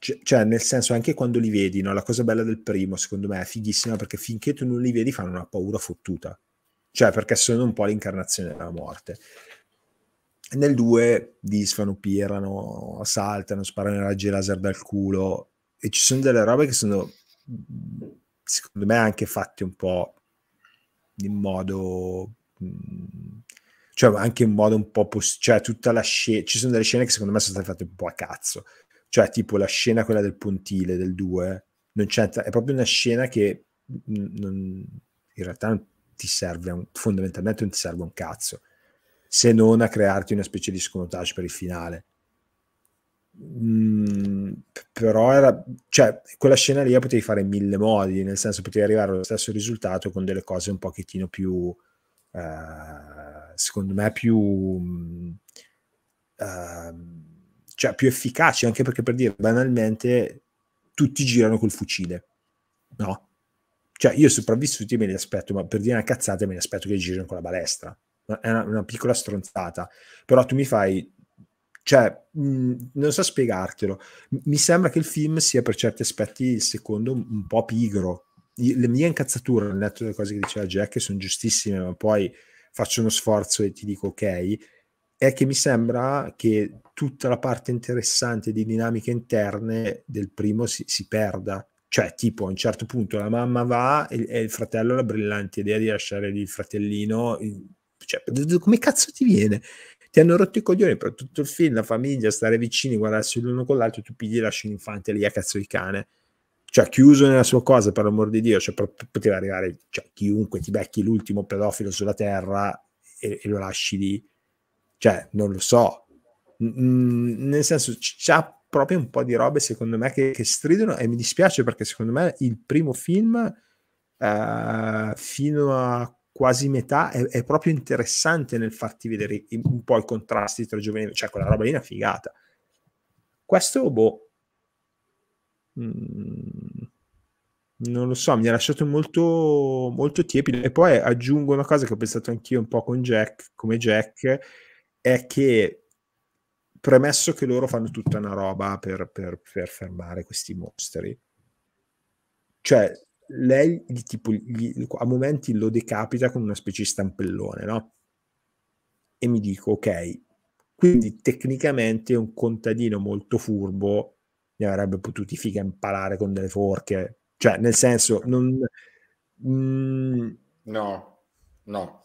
cioè, cioè, nel senso, anche quando li vedi, no? la cosa bella del primo, secondo me, è fighissima perché finché tu non li vedi fanno una paura fottuta. Cioè, perché sono un po' l'incarnazione della morte. Nel 2 disfano, pirano, saltano, sparano i raggi laser dal culo e ci sono delle robe che sono, secondo me, anche fatte un po' in modo... Cioè, anche in modo un po'... Post- cioè, tutta la scena... Ci sono delle scene che secondo me sono state fatte un po' a cazzo cioè, tipo la scena quella del pontile del 2, non c'entra, è proprio una scena che mm, mm, non, in realtà non ti serve, un, fondamentalmente non ti serve un cazzo, se non a crearti una specie di scontage per il finale. Mm, però era cioè quella scena lì la potevi fare in mille modi nel senso potevi arrivare allo stesso risultato con delle cose un pochettino più eh, secondo me più eh, cioè più efficaci, anche perché per dire banalmente tutti girano col fucile, no? Cioè io sopravvissuti me li aspetto, ma per dire una cazzata me li aspetto che girino con la balestra. È una, una piccola stronzata, però tu mi fai cioè, mh, mm, non so spiegartelo. Mi sembra che il film sia per certi aspetti, secondo, un po' pigro. le mie incazzature, nel netto delle cose che diceva Jack, sono giustissime, ma poi faccio uno sforzo e ti dico ok, è che mi sembra che tutta la parte interessante di dinamiche interne del primo si, si perda. Cioè, tipo, a un certo punto la mamma va e, e il fratello ha la brillante idea di lasciare lì il fratellino. cioè, come cazzo ti viene? Ti hanno rotto i coglioni per tutto il film, la famiglia, stare vicini, guardarsi l'uno con l'altro, tu pigli e lasci l'infante lì a cazzo di cane. Cioè, chiuso nella sua cosa, per l'amor di Dio, cioè, poteva arrivare cioè, chiunque, ti becchi l'ultimo pedofilo sulla terra e, e lo lasci lì cioè, non lo so. nel senso, c'ha proprio un po' di robe, secondo me, che, che stridono e mi dispiace perché secondo me il primo film, eh, fino a quasi metà, è, è, proprio interessante nel farti vedere un po' i contrasti tra giovani, cioè quella roba lì è una figata. Questo, boh... Mm non lo so, mi ha lasciato molto, molto tiepido. E poi aggiungo una cosa che ho pensato anch'io un po' con Jack, come Jack, è che premesso che loro fanno tutta una roba per, per, per fermare questi mostri, cioè lei gli, tipo, gli, a momenti lo decapita con una specie di stampellone, no? E mi dico, ok, quindi tecnicamente un contadino molto furbo ne avrebbe potuti figa impalare con delle forche, cioè nel senso non... Mm, no, no.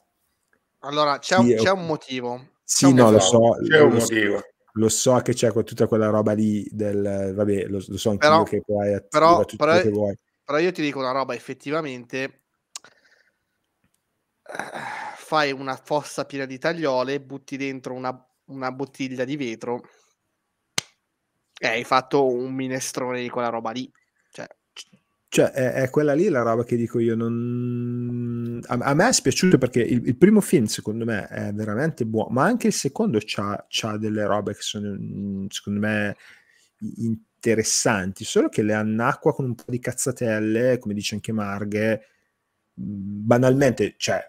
Allora, c'è, sì, c'è un motivo sì, no, lo so. C'è un motivo lo so che c'è tutta quella roba lì del vabbè, lo, lo so anche però, che puoi però, però, che vuoi. Però io ti dico una roba, effettivamente fai una fossa piena di tagliole, butti dentro una, una bottiglia di vetro e hai fatto un minestrone di quella roba lì. Cioè, è, è, quella lì la roba che dico io. Non... A, a me è spiaciuto perché il, il, primo film, secondo me, è veramente buono, ma anche il secondo ha delle robe che sono, mm, secondo me, interessanti. Solo che le annacqua con un po' di cazzatelle, come dice anche Marghe, mm, banalmente, cioè,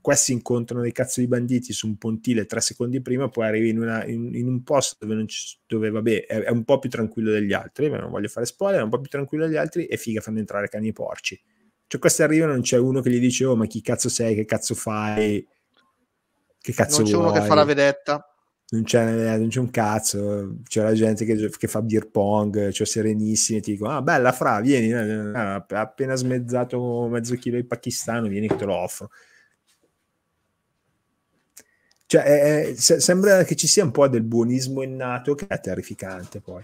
questi incontrano dei cazzo di banditi su un pontile tre secondi prima, poi arrivi in, una, in, in un posto dove, non ci, dove vabbè, è, è, un po' più tranquillo degli altri, ma non voglio fare spoiler, è un po' più tranquillo degli altri e figa fanno entrare cani e porci. Cioè questi arrivano, non c'è uno che gli dice, oh ma chi cazzo sei, che cazzo fai, che cazzo Non c'è uno che fa la vedetta. Non c'è, eh, non c'è, un cazzo, c'è la gente che, che, fa beer pong, cioè serenissimi, ti dicono, ah bella Fra, vieni, eh, eh, appena smezzato mezzo chilo di pakistano, vieni che te lo offro. Cioè, è, è, sembra che ci sia un po' del buonismo innato che è terrificante poi.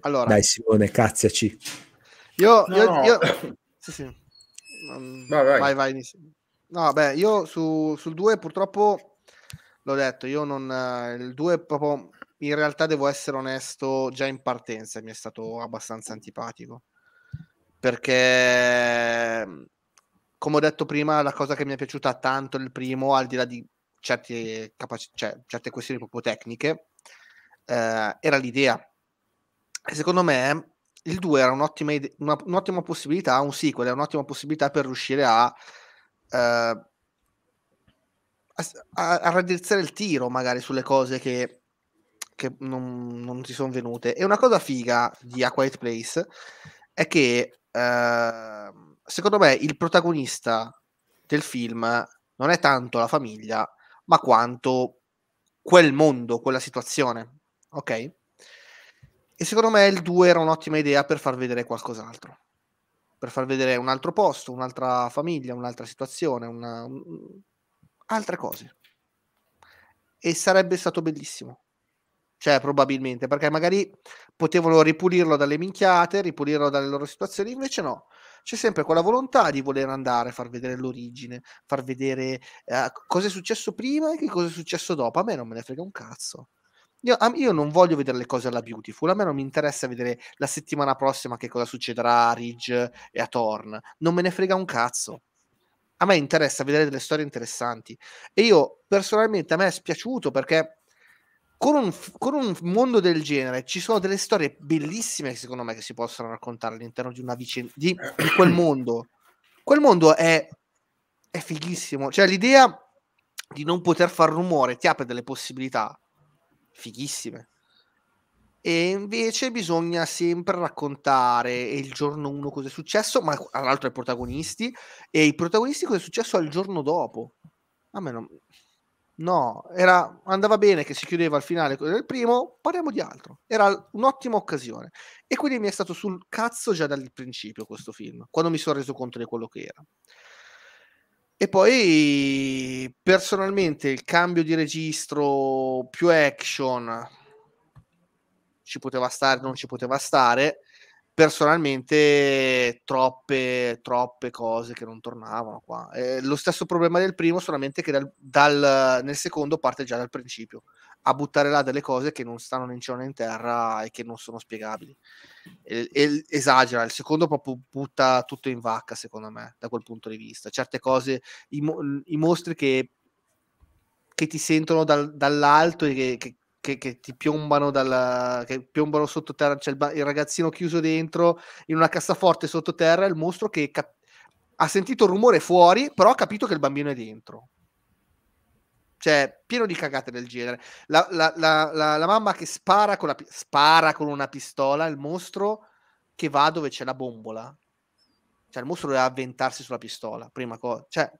Allora, Dai Simone, cazziaci. Io, no, io, no. io sì, sì. Mm, vai, vai. vai, vai. No, vabbè, io su, sul 2 purtroppo l'ho detto, io non... Eh, il 2 proprio, in realtà devo essere onesto, già in partenza mi è stato abbastanza antipatico perché mhmm, come ho detto prima la cosa che mi è piaciuta tanto il primo al di là di certe, capaci- cioè, certe questioni proprio tecniche eh, era l'idea e secondo me il 2 era un'ottima, ide- una, un'ottima possibilità un sequel è un'ottima possibilità per riuscire a eh, a, a raddrizzare il tiro magari sulle cose che, che non, non ti sono venute. E una cosa figa di A Quiet Place è che eh, secondo me il protagonista del film non è tanto la famiglia, ma quanto quel mondo, quella situazione. Ok? E secondo me il 2 era un'ottima idea per far vedere qualcos'altro. Per far vedere un altro posto, un'altra famiglia, un'altra situazione, una, un, altre cose. E sarebbe stato bellissimo. Cioè, probabilmente, perché magari potevano ripulirlo dalle minchiate, ripulirlo dalle loro situazioni, invece no. C'è sempre quella volontà di voler andare, a far vedere l'origine, far vedere eh, cosa è successo prima e che cosa è successo dopo. A me non me ne frega un cazzo. Io, io, non voglio vedere le cose alla Beautiful, a me non mi interessa vedere la settimana prossima che cosa succederà a Ridge e a Thorn, non me ne frega un cazzo. A me interessa vedere delle storie interessanti e io personalmente a me è spiaciuto perché con un, con un, mondo del genere ci sono delle storie bellissime che secondo me che si possono raccontare all'interno di una vicenda di, di quel mondo. Quel mondo è, è fighissimo. Cioè, l'idea di non poter far rumore ti apre delle possibilità fighissime. E invece bisogna sempre raccontare il giorno 1 cosa è successo, ma tra l'altro ai protagonisti, e i protagonisti cosa è successo al giorno dopo. A me non... No, era, andava bene che si chiudeva al finale quello del primo, parliamo di altro. Era un'ottima occasione. E quindi mi è stato sul cazzo già dal principio questo film, quando mi sono reso conto di quello che era. E poi personalmente il cambio di registro più action ci poteva stare, non ci poteva stare personalmente troppe, troppe cose che non tornavano qua. Eh, lo stesso problema del primo, solamente che dal, dal, nel secondo parte già dal principio a buttare là delle cose che non stanno né in cielo né in terra e che non sono spiegabili. E, e, esagera, il secondo proprio butta tutto in vacca, secondo me, da quel punto di vista. Certe cose, i, i mostri che, che ti sentono dal, dall'alto e che, che che, che, ti piombano, dalla, che piombano sottoterra, c'è il, il, ragazzino chiuso dentro in una cassaforte sottoterra, il mostro che cap- ha sentito il rumore fuori, però ha capito che il bambino è dentro. Cioè, pieno di cagate del genere. La, la, la, la mamma che spara con, spara con una pistola, il mostro che va dove c'è la bombola. Cioè, il mostro deve avventarsi sulla pistola, prima cosa. Cioè,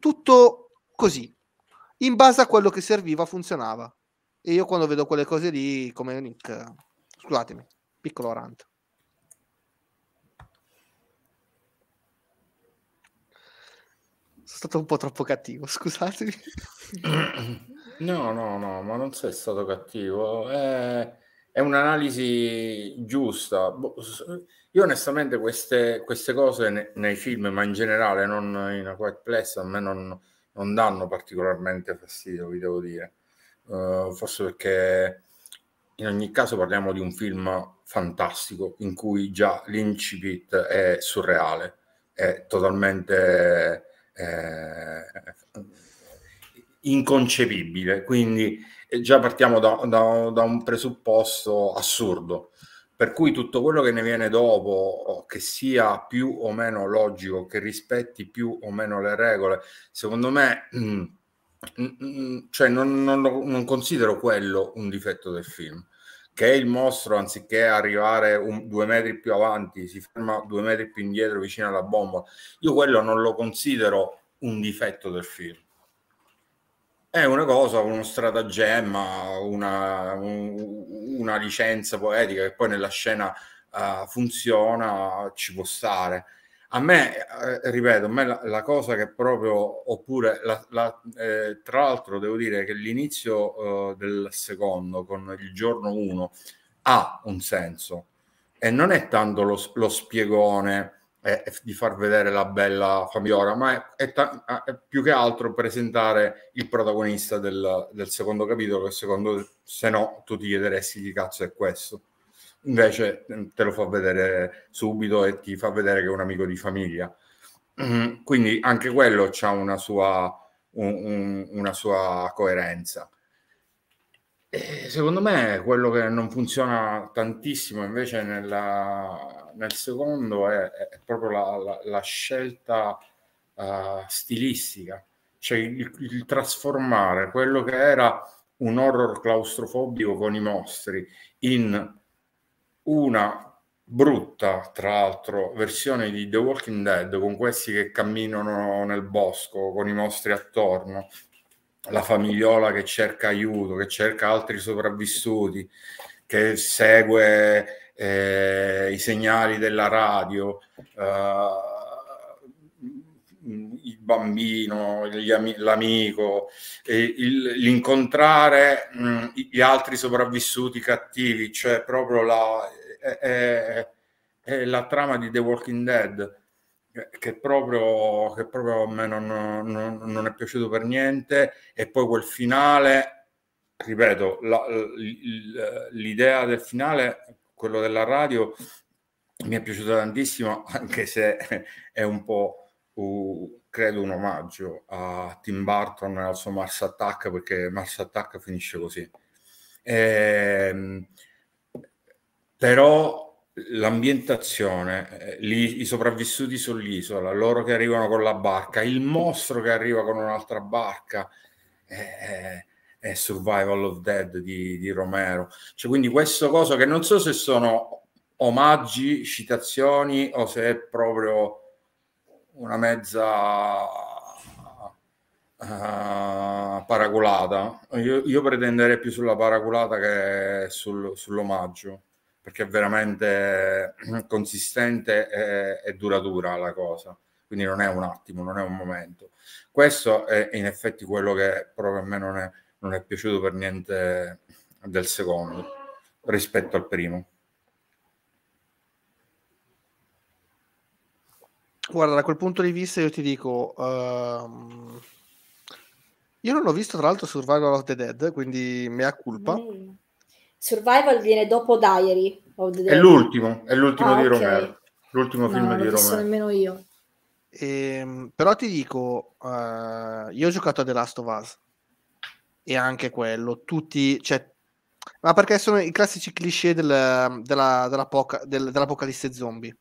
tutto così. In base a quello che serviva, funzionava e io quando vedo quelle cose lì, come Nick, scusatemi, piccolo rant. Sono stato un po' troppo cattivo, scusatemi. No, no, no, ma non sei stato cattivo. È, è un'analisi giusta. Boh, io onestamente queste, queste cose ne, nei film, ma in generale non in A Quiet Place, a me non, non danno particolarmente fastidio, vi devo dire. Eh, forse perché in ogni caso parliamo di un film fantastico in cui già l'incipit è surreale, è totalmente eh, inconcepibile, quindi eh, già partiamo da, da, da un presupposto assurdo per cui tutto quello che ne viene dopo, che sia più o meno logico, che rispetti più o meno le regole, secondo me mm, cioè non, non, non, considero quello un difetto del film che il mostro anziché arrivare un, due metri più avanti si ferma due metri più indietro vicino alla bomba io quello non lo considero un difetto del film è una cosa, uno stratagemma una, un, una licenza poetica che poi nella scena uh, funziona ci può stare a me, eh, ripeto, a me la, la, cosa che proprio, oppure, la, la, eh, tra l'altro devo dire che l'inizio eh, del secondo, con il giorno 1, ha un senso. E non è tanto lo, lo spiegone eh, eh, di far vedere la bella famigliola, ma è, è, è, più che altro presentare il protagonista del, del secondo capitolo, che secondo se no tu ti chiederesti chi cazzo è questo invece mm, te lo fa vedere subito e ti fa vedere che è un amico di famiglia. Mm, quindi anche quello ha una sua, un, un, una sua coerenza. E secondo me quello che non funziona tantissimo invece nella, nel secondo è, è proprio la, la, la scelta uh, stilistica, cioè il, il trasformare quello che era un horror claustrofobico con i mostri in una brutta, tra l'altro, versione di The Walking Dead con questi che camminano nel bosco con i mostri attorno, la famigliola che cerca aiuto, che cerca altri sopravvissuti, che segue eh, i segnali della radio. Eh, il bambino, ami- l'amico, eh, il, l'incontrare mh, gli altri sopravvissuti cattivi, cioè proprio la, è, è la trama di The Walking Dead che proprio, che proprio a me non, non, non, è piaciuto per niente e poi quel finale ripeto la, l'idea del finale quello della radio mi è piaciuta tantissimo anche se è un po' fu, credo, un omaggio a Tim Burton e al suo Mars Attack, perché Mars Attack finisce così. E, ehm, però l'ambientazione, gli, eh, i sopravvissuti sull'isola, loro che arrivano con la barca, il mostro che arriva con un'altra barca, è, eh, eh, è Survival of Dead di, di Romero. Cioè, quindi questo cosa che non so se sono omaggi, citazioni o se è proprio una mezza uh, paraculata. Io, io, pretenderei più sulla paraculata che sul, sull'omaggio, perché è veramente eh, consistente e, e, duratura la cosa. Quindi non è un attimo, non è un momento. Questo è in effetti quello che proprio a me non è, non è piaciuto per niente del secondo rispetto al primo. Guarda, da quel punto di vista io ti dico... Uh, io non ho visto tra l'altro Survival of the Dead, quindi mea culpa. Mm. Survival viene dopo Diary. of È l'ultimo, è l'ultimo ah, di okay. Romero. L'ultimo no, film di Romero. Non lo so nemmeno io. E, ehm, però ti dico, uh, io ho giocato a The Last of Us e anche quello, tutti, cioè, ma perché sono i classici cliché del, della, della poca, del, dell'apocalisse zombie.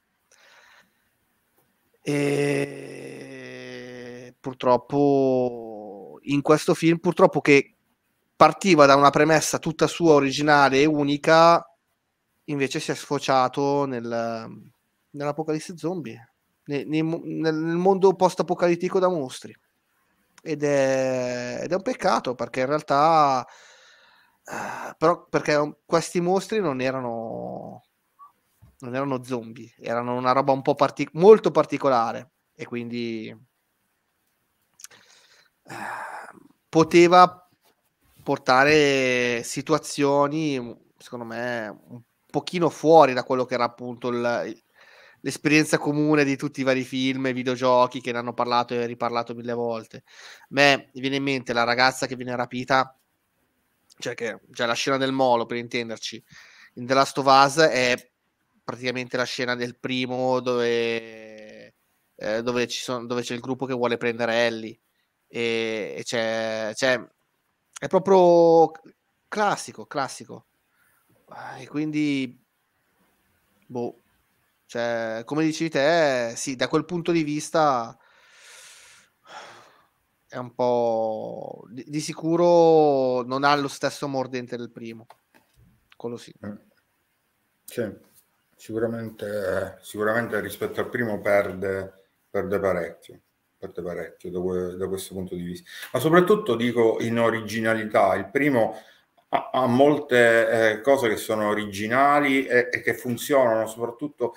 E purtroppo in questo film, purtroppo che partiva da una premessa tutta sua originale e unica, invece si è sfociato nel, nell'apocalisse zombie, nel, nel mondo post-apocalittico da mostri. Ed è, ed è, un peccato perché in realtà, eh, però, perché questi mostri non erano non erano zombie, erano una roba un po' partic- molto particolare e quindi eh, poteva portare situazioni, secondo me, un pochino fuori da quello che era appunto il, l'esperienza comune di tutti i vari film e videogiochi che ne hanno parlato e riparlato mille volte. A me viene in mente la ragazza che viene rapita, cioè che già cioè la scena del molo, per intenderci, in The Last of Us è praticamente la scena del primo dove, eh, dove, sono, dove c'è il gruppo che vuole prendere Ellie e, e c'è, c'è, è proprio classico, classico. E quindi, boh, cioè, come dicevi te, sì, da quel punto di vista è un po' di, di sicuro non ha lo stesso mordente del primo. Quello sì. Eh. Sì. Sicuramente, sicuramente rispetto al primo perde, perde parecchio, perde parecchio da, da, questo punto di vista. Ma soprattutto dico in originalità, il primo ha, ha molte eh, cose che sono originali e, e che funzionano soprattutto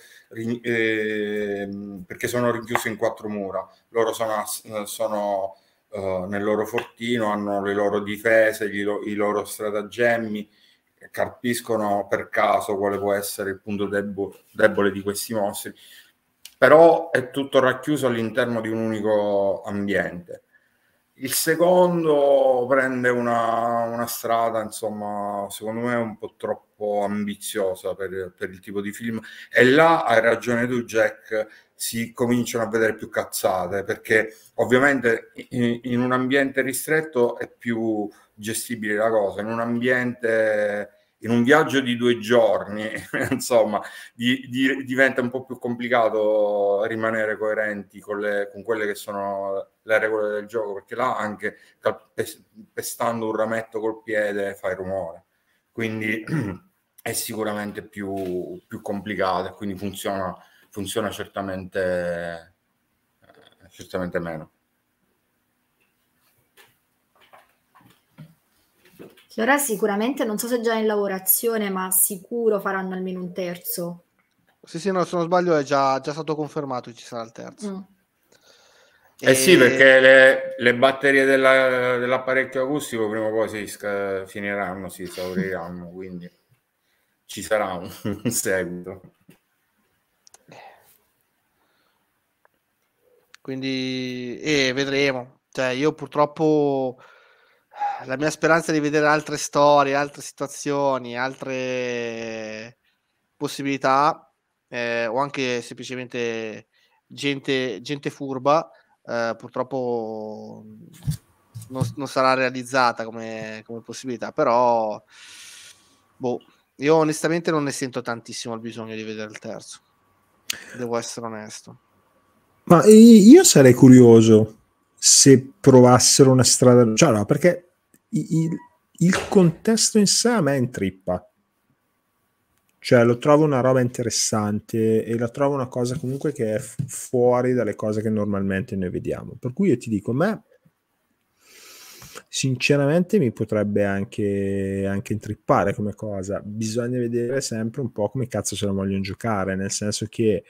eh, perché sono rinchiuse in quattro mura. Loro sono, sono eh, nel loro fortino, hanno le loro difese, gli, i loro stratagemmi capiscono per caso quale può essere il punto debo- debole di questi mostri, però è tutto racchiuso all'interno di un unico ambiente. Il secondo prende una, una, strada, insomma, secondo me un po' troppo ambiziosa per, per, il tipo di film. E là hai ragione tu, Jack, si cominciano a vedere più cazzate, perché ovviamente in, in un ambiente ristretto è più gestibile la cosa, in un ambiente in un viaggio di due giorni, insomma, di, di, diventa un po' più complicato rimanere coerenti con, le, con, quelle che sono le regole del gioco, perché là anche pestando un rametto col piede fai rumore. Quindi è sicuramente più, più complicato e quindi funziona, funziona certamente, eh, certamente meno. Allora sicuramente, non so se già in lavorazione, ma sicuro faranno almeno un terzo. Sì, sì, no, se non sbaglio è già, già stato confermato che ci sarà il terzo. Mm. Eh sì, perché le, le batterie della, dell'apparecchio acustico prima o poi si sc- finiranno, si esauriranno, quindi ci sarà un, un, seguito. Quindi eh, vedremo. Cioè, io purtroppo la mia speranza è di vedere altre storie, altre situazioni, altre possibilità eh, o anche semplicemente gente, gente furba, eh, purtroppo non, non, sarà realizzata come, come possibilità, però boh, io onestamente non ne sento tantissimo il bisogno di vedere il terzo, devo essere onesto. Ma io sarei curioso se provassero una strada, cioè no, perché il, il contesto in sé a me intrippa. Cioè, lo trovo una roba interessante e la trovo una cosa comunque che è fuori dalle cose che normalmente noi vediamo. Per cui io ti dico, a me, sinceramente mi potrebbe anche, anche intrippare come cosa. Bisogna vedere sempre un po' come cazzo se la vogliono giocare, nel senso che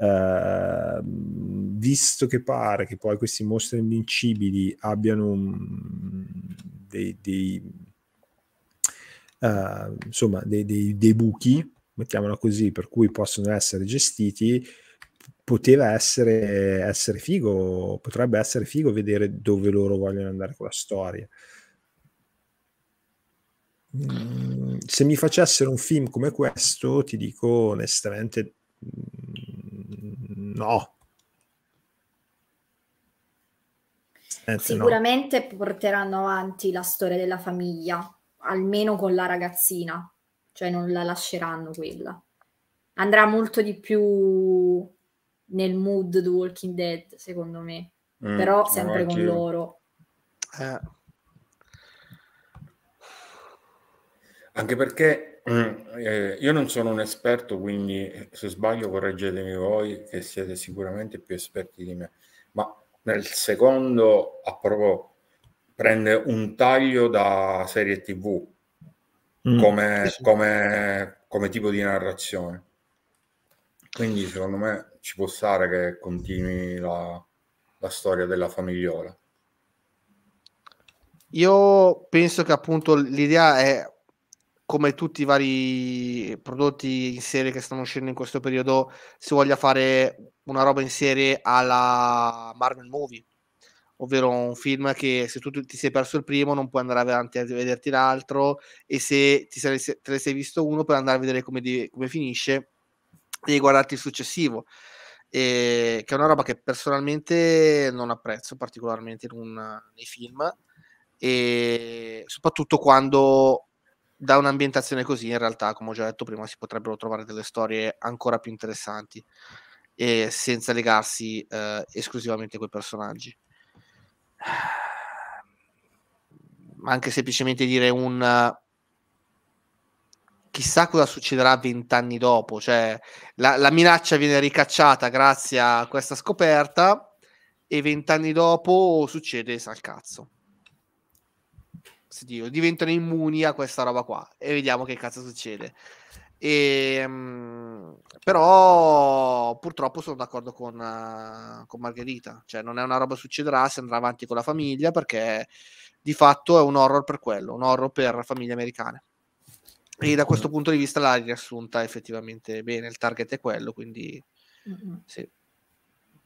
Uh, visto che pare che poi questi mostri invincibili abbiano un, dei, dei, uh, insomma, dei, dei buchi, mettiamola così, per cui possono essere gestiti, poteva essere, essere, figo, potrebbe essere figo vedere dove loro vogliono andare con la storia. Mm, se mi facessero un film come questo, ti dico onestamente mm, no, Eh, sicuramente no. porteranno avanti la storia della famiglia, almeno con la ragazzina, cioè non la lasceranno quella. Andrà molto di più nel mood di Walking Dead, secondo me, mm, però sempre con loro. Eh. Anche perché mm, eh, io non sono un esperto, quindi se sbaglio correggetemi voi che siete sicuramente più esperti di me, ma nel secondo ha proprio, prende un taglio da serie tv mm. come, come, come tipo di narrazione. Quindi secondo me ci può stare che continui la, la storia della famigliola. Io penso che appunto l'idea è come tutti i vari prodotti in serie che stanno uscendo in questo periodo, si voglia fare una roba in serie alla Marvel Movie, ovvero un film che se tu ti sei perso il primo non puoi andare avanti a vederti l'altro e se ti sei, te ne sei visto uno per andare a vedere come, di, come finisce devi guardarti il successivo. E, che è una roba che personalmente non apprezzo particolarmente un, nei film e soprattutto quando da un'ambientazione così in realtà come ho già detto prima si potrebbero trovare delle storie ancora più interessanti e senza legarsi eh, esclusivamente a quei personaggi. Ma anche semplicemente dire un chissà cosa succederà vent'anni dopo, cioè la, la, minaccia viene ricacciata grazie a questa scoperta e vent'anni dopo succede sal cazzo. diventano immuni a questa roba qua e vediamo che cazzo succede. E, ehm, però purtroppo sono d'accordo con, eh, con, Margherita, cioè non è una roba che succederà se andrà avanti con la famiglia perché di fatto è un horror per quello, un horror per famiglie americane. E da questo punto di vista l'ha riassunta effettivamente bene, il target è quello, quindi mm-hmm. sì,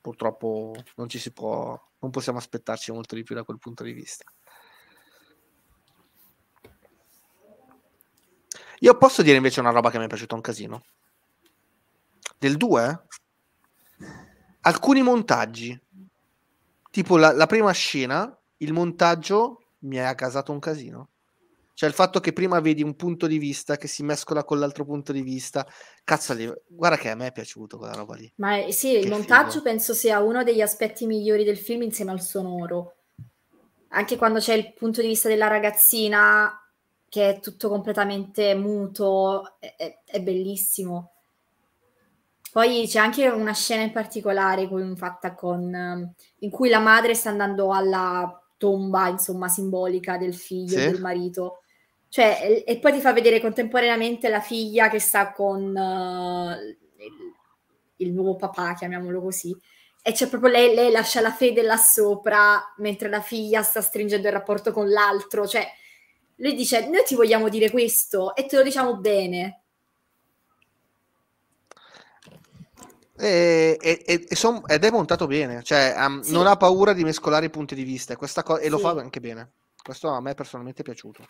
purtroppo non ci si può, non possiamo aspettarci molto di più da quel punto di vista. Io posso dire invece una roba che mi è piaciuta un casino. Del 2? Alcuni montaggi. Tipo la, la prima scena, il montaggio mi ha casato un casino. Cioè il fatto che prima vedi un punto di vista che si mescola con l'altro punto di vista. Cazzo, guarda che a me è piaciuto quella roba lì. Ma eh, sì, che il montaggio figo. penso sia uno degli aspetti migliori del film insieme al sonoro. Anche quando c'è il punto di vista della ragazzina che è tutto completamente muto, è, è bellissimo. Poi c'è anche una scena in particolare fatta con, um, in cui la madre sta andando alla tomba, insomma, simbolica del figlio, sì. del marito. Cioè, e, e, poi ti fa vedere contemporaneamente la figlia che sta con uh, il, il, nuovo papà, chiamiamolo così. E c'è proprio lei, lei lascia la fede là sopra, mentre la figlia sta stringendo il rapporto con l'altro. Cioè, lui dice, noi ti vogliamo dire questo e te lo diciamo bene. E, e, e son, ed è montato bene, cioè um, sì. non ha paura di mescolare i punti di vista co- e lo fa anche bene. Questo a me personalmente è piaciuto.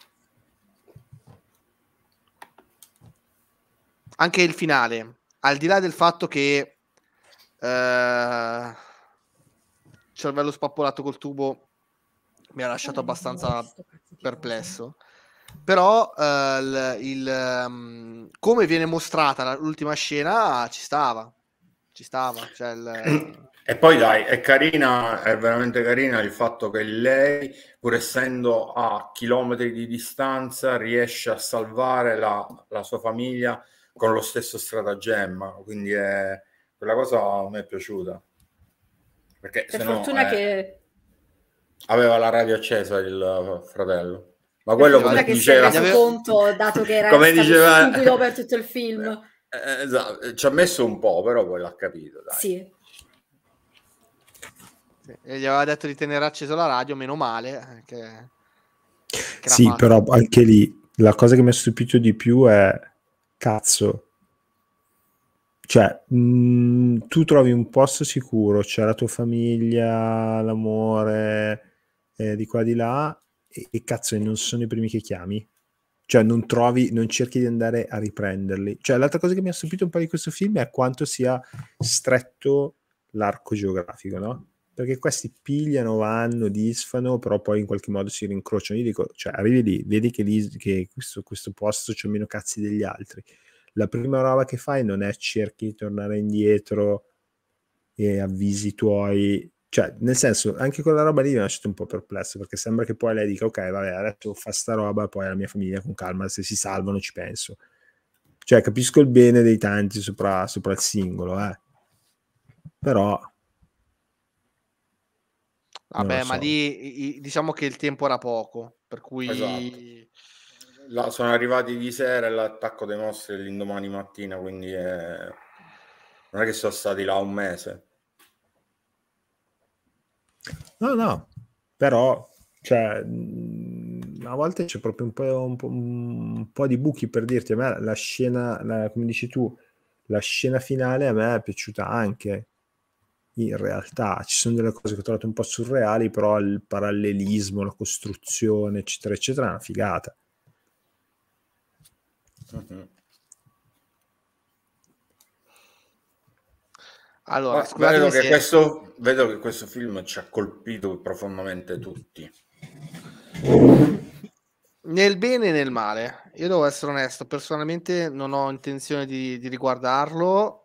Anche il finale, al di là del fatto che uh, cervello spappolato col tubo mi ha lasciato abbastanza perplesso. Però eh, il, il, um, come viene mostrata l'ultima scena ci stava. Ci stava. Cioè il... E poi dai, è carina, è veramente carina il fatto che lei, pur essendo a chilometri di distanza, riesce a salvare la, la sua famiglia con lo stesso stratagemma. Quindi è, quella cosa mi è piaciuta. Perché per fortuna è... che Aveva la radio accesa il uh, fratello. Ma quello come diceva... Si conto, dato che era come diceva... per tutto il film. Eh, eh, eh, esatto. Ci ha messo un po', però poi l'ha capito. Dai. Sì. E gli aveva detto di tenere accesa la radio, meno male. Che... Che sì, fatta. però anche lì la cosa che mi ha stupito di più è cazzo. Cioè, mh, mm, tu trovi un posto sicuro, c'è la tua famiglia, l'amore, eh, di qua di là e, e cazzo non sono i primi che chiami cioè non trovi, non cerchi di andare a riprenderli. Cioè, l'altra cosa che mi ha stupito un po' di questo film è quanto sia stretto l'arco geografico, no? Perché questi pigliano, vanno, disfano, però poi in qualche modo si rincrociano. Io dico, cioè, arrivi lì, vedi che, lì, che questo, questo, posto c'è meno cazzi degli altri. La prima roba che fai non è cerchi di tornare indietro e avvisi i tuoi cioè, nel senso, anche quella roba lì mi ha lasciato un po' perplesso, perché sembra che poi lei dica, ok, vabbè, adesso fa sta roba, poi la mia famiglia con calma, se si salvano ci penso. Cioè, capisco il bene dei tanti sopra, sopra il singolo, eh. Però... Vabbè, so. ma lì diciamo che il tempo era poco, per cui... Esatto. La, sono arrivati di sera e l'attacco dei nostri l'indomani mattina, quindi è... non è che sono stati là un mese. No, no, però cioè, mm, a volte c'è proprio un po', un, po', un po', di buchi per dirti, a me la scena, la, come dici tu, la scena finale a me è piaciuta anche, in realtà ci sono delle cose che ho trovato un po' surreali, però il parallelismo, la costruzione, eccetera, eccetera, è una figata. Uh-huh. Allora, vedo che, se... questo, vedo che questo film ci ha colpito profondamente tutti. Nel bene e nel male. Io devo essere onesto, personalmente non ho intenzione di, di riguardarlo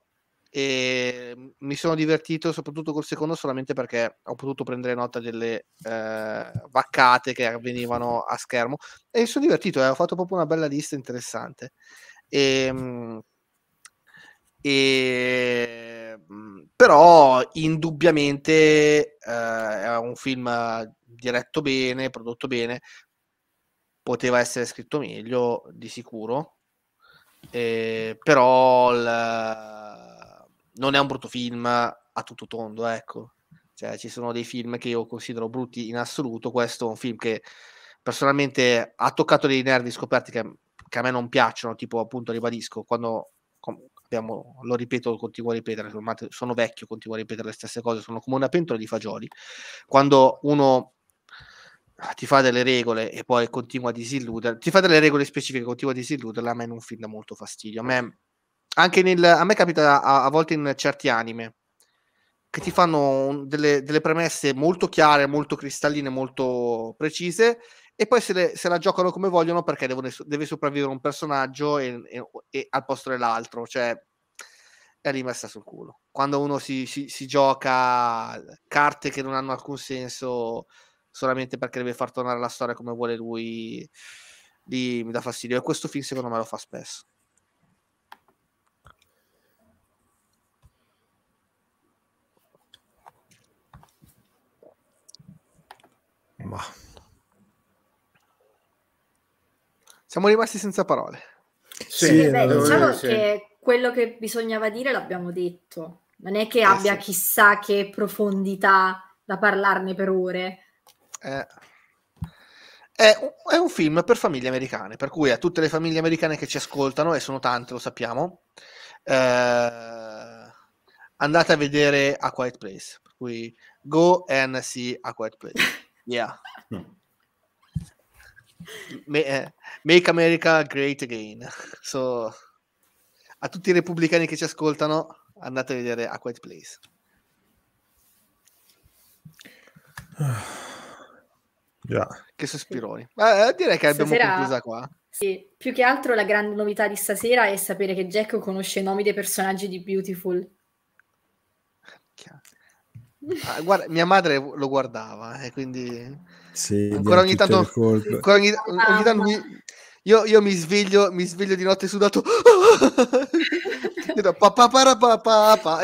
e mi sono divertito soprattutto col secondo solamente perché ho potuto prendere nota delle eh, vaccate che avvenivano a schermo e mi sono divertito, eh, ho fatto proprio una bella lista interessante. Ehm, e, e Mm, però indubbiamente eh, è un film diretto bene, prodotto bene, poteva essere scritto meglio di sicuro, eh, però il, non è un brutto film a tutto tondo, ecco. Cioè, ci sono dei film che io considero brutti in assoluto, questo è un film che personalmente ha toccato dei nervi scoperti che, che a me non piacciono, tipo appunto ribadisco, quando abbiamo, lo ripeto, continuo a ripetere, sono vecchio, continuo a ripetere le stesse cose, sono come una pentola di fagioli. Quando uno ti fa delle regole e poi continua a disilludere, ti fa delle regole specifiche, e continua a disilluderla, a me non fin da molto fastidio. A me, anche nel, a me capita a, a volte in certi anime, che ti fanno delle, delle, premesse molto chiare, molto cristalline, molto precise, e poi se, le, se la giocano come vogliono perché devono, deve sopravvivere un personaggio e, e, e al posto dell'altro, cioè è rimessa sul culo. Quando uno si, si, si, gioca carte che non hanno alcun senso solamente perché deve far tornare la storia come vuole lui, lì mi dà fastidio. E questo film secondo me lo fa spesso. Ma. Siamo rimasti senza parole. Sì, sì eh, beh, diciamo sì. che quello che bisognava dire l'abbiamo detto. Non è che eh abbia sì. chissà che profondità da parlarne per ore. Eh. È, un, è un film per famiglie americane, per cui a tutte le famiglie americane che ci ascoltano, e sono tante, lo sappiamo, eh, andate a vedere A Quiet Place. Per cui go and see A Quiet Place. Yeah. Hmm. Eh, Make America Great Again. So, a tutti i repubblicani che ci ascoltano, andate a vedere A Quiet Place. Yeah. Che sospironi. Eh, direi che abbiamo stasera, conclusa qua. Sì, più che altro la grande novità di stasera è sapere che Jack conosce i nomi dei personaggi di Beautiful. Ah, guarda, mia madre lo guardava, e eh, quindi sì, ancora, ogni tanto, ancora ogni, ogni tanto, mi, io, io mi, sveglio, mi, sveglio, di notte sudato. Dico, ah.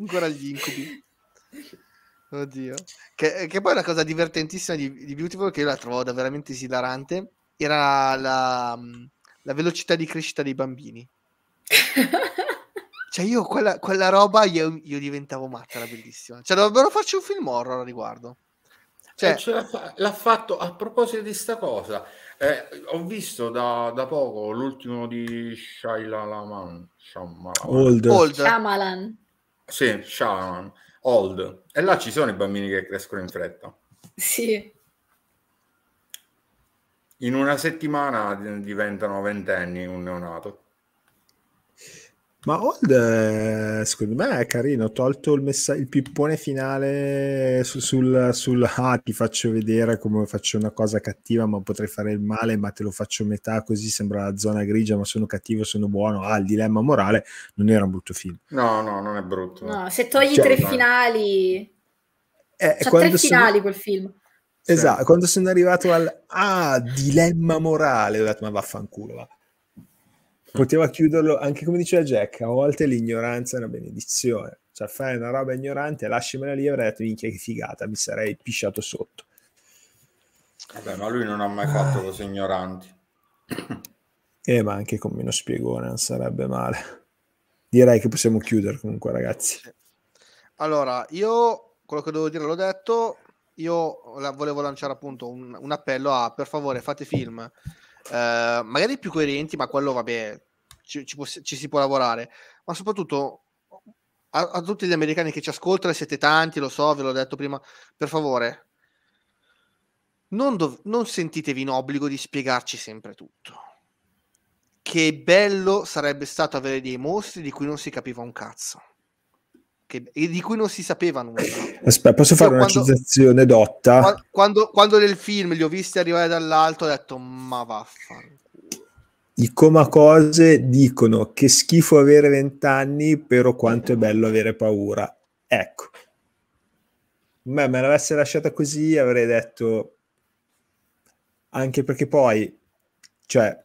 ancora gli incubi. Oddio. Che, che poi una cosa divertentissima di, di Beautiful, che io la trovavo veramente esilarante, era la, la velocità di crescita dei bambini. Cioè, io quella, quella roba io, io, diventavo matta, era bellissima. Cioè, dovrebbero farci un film horror a riguardo. Cioè... Fa- l'ha fatto a proposito di sta cosa. Eh, ho visto da, da, poco l'ultimo di Shaila Laman. Old. Old. Shyamalan. Sì, Shyamalan. Old. E là ci sono i bambini che crescono in fretta. Sì. In una settimana diventano ventenni un neonato. Ma Old, eh, secondo me, è carino. Ho tolto il, messa- il pippone finale su- sul, sul, ah, ti faccio vedere come faccio una cosa cattiva, ma potrei fare il male, ma te lo faccio a metà, così sembra la zona grigia, ma sono cattivo, sono buono. Ah, il dilemma morale. Non era un brutto film. No, no, non è brutto. No, se togli cioè, tre no. finali... Eh, C'ha tre finali quel film. Esatto, sì. quando sono arrivato al ah, dilemma morale, ho detto ma vaffanculo, va poteva chiuderlo anche come diceva Jack a volte l'ignoranza è una benedizione cioè fai una roba ignorante lasciamela lì e avrei detto minchia che figata mi sarei pisciato sotto Vabbè, ma lui non ha mai fatto ah. cose ignoranti eh ma anche con meno spiegone non sarebbe male direi che possiamo chiudere comunque ragazzi allora io quello che devo dire l'ho detto io la, volevo lanciare appunto un, un appello a per favore fate film eh, magari più coerenti, ma quello vabbè, ci, ci, può, ci si può lavorare, ma soprattutto a, a, tutti gli americani che ci ascoltano, siete tanti, lo so, ve l'ho detto prima, per favore, non, dov- non sentitevi in obbligo di spiegarci sempre tutto. Che bello sarebbe stato avere dei mostri di cui non si capiva un cazzo che, e di cui non si sapeva nulla. Aspetta, posso fare una citazione dotta? Quando, quando, nel film li ho visti arrivare dall'alto ho detto ma vaffanculo. I coma cose dicono che schifo avere vent'anni, però quanto è bello avere paura. Ecco. Beh, me l'avesse lasciata così avrei detto anche perché poi cioè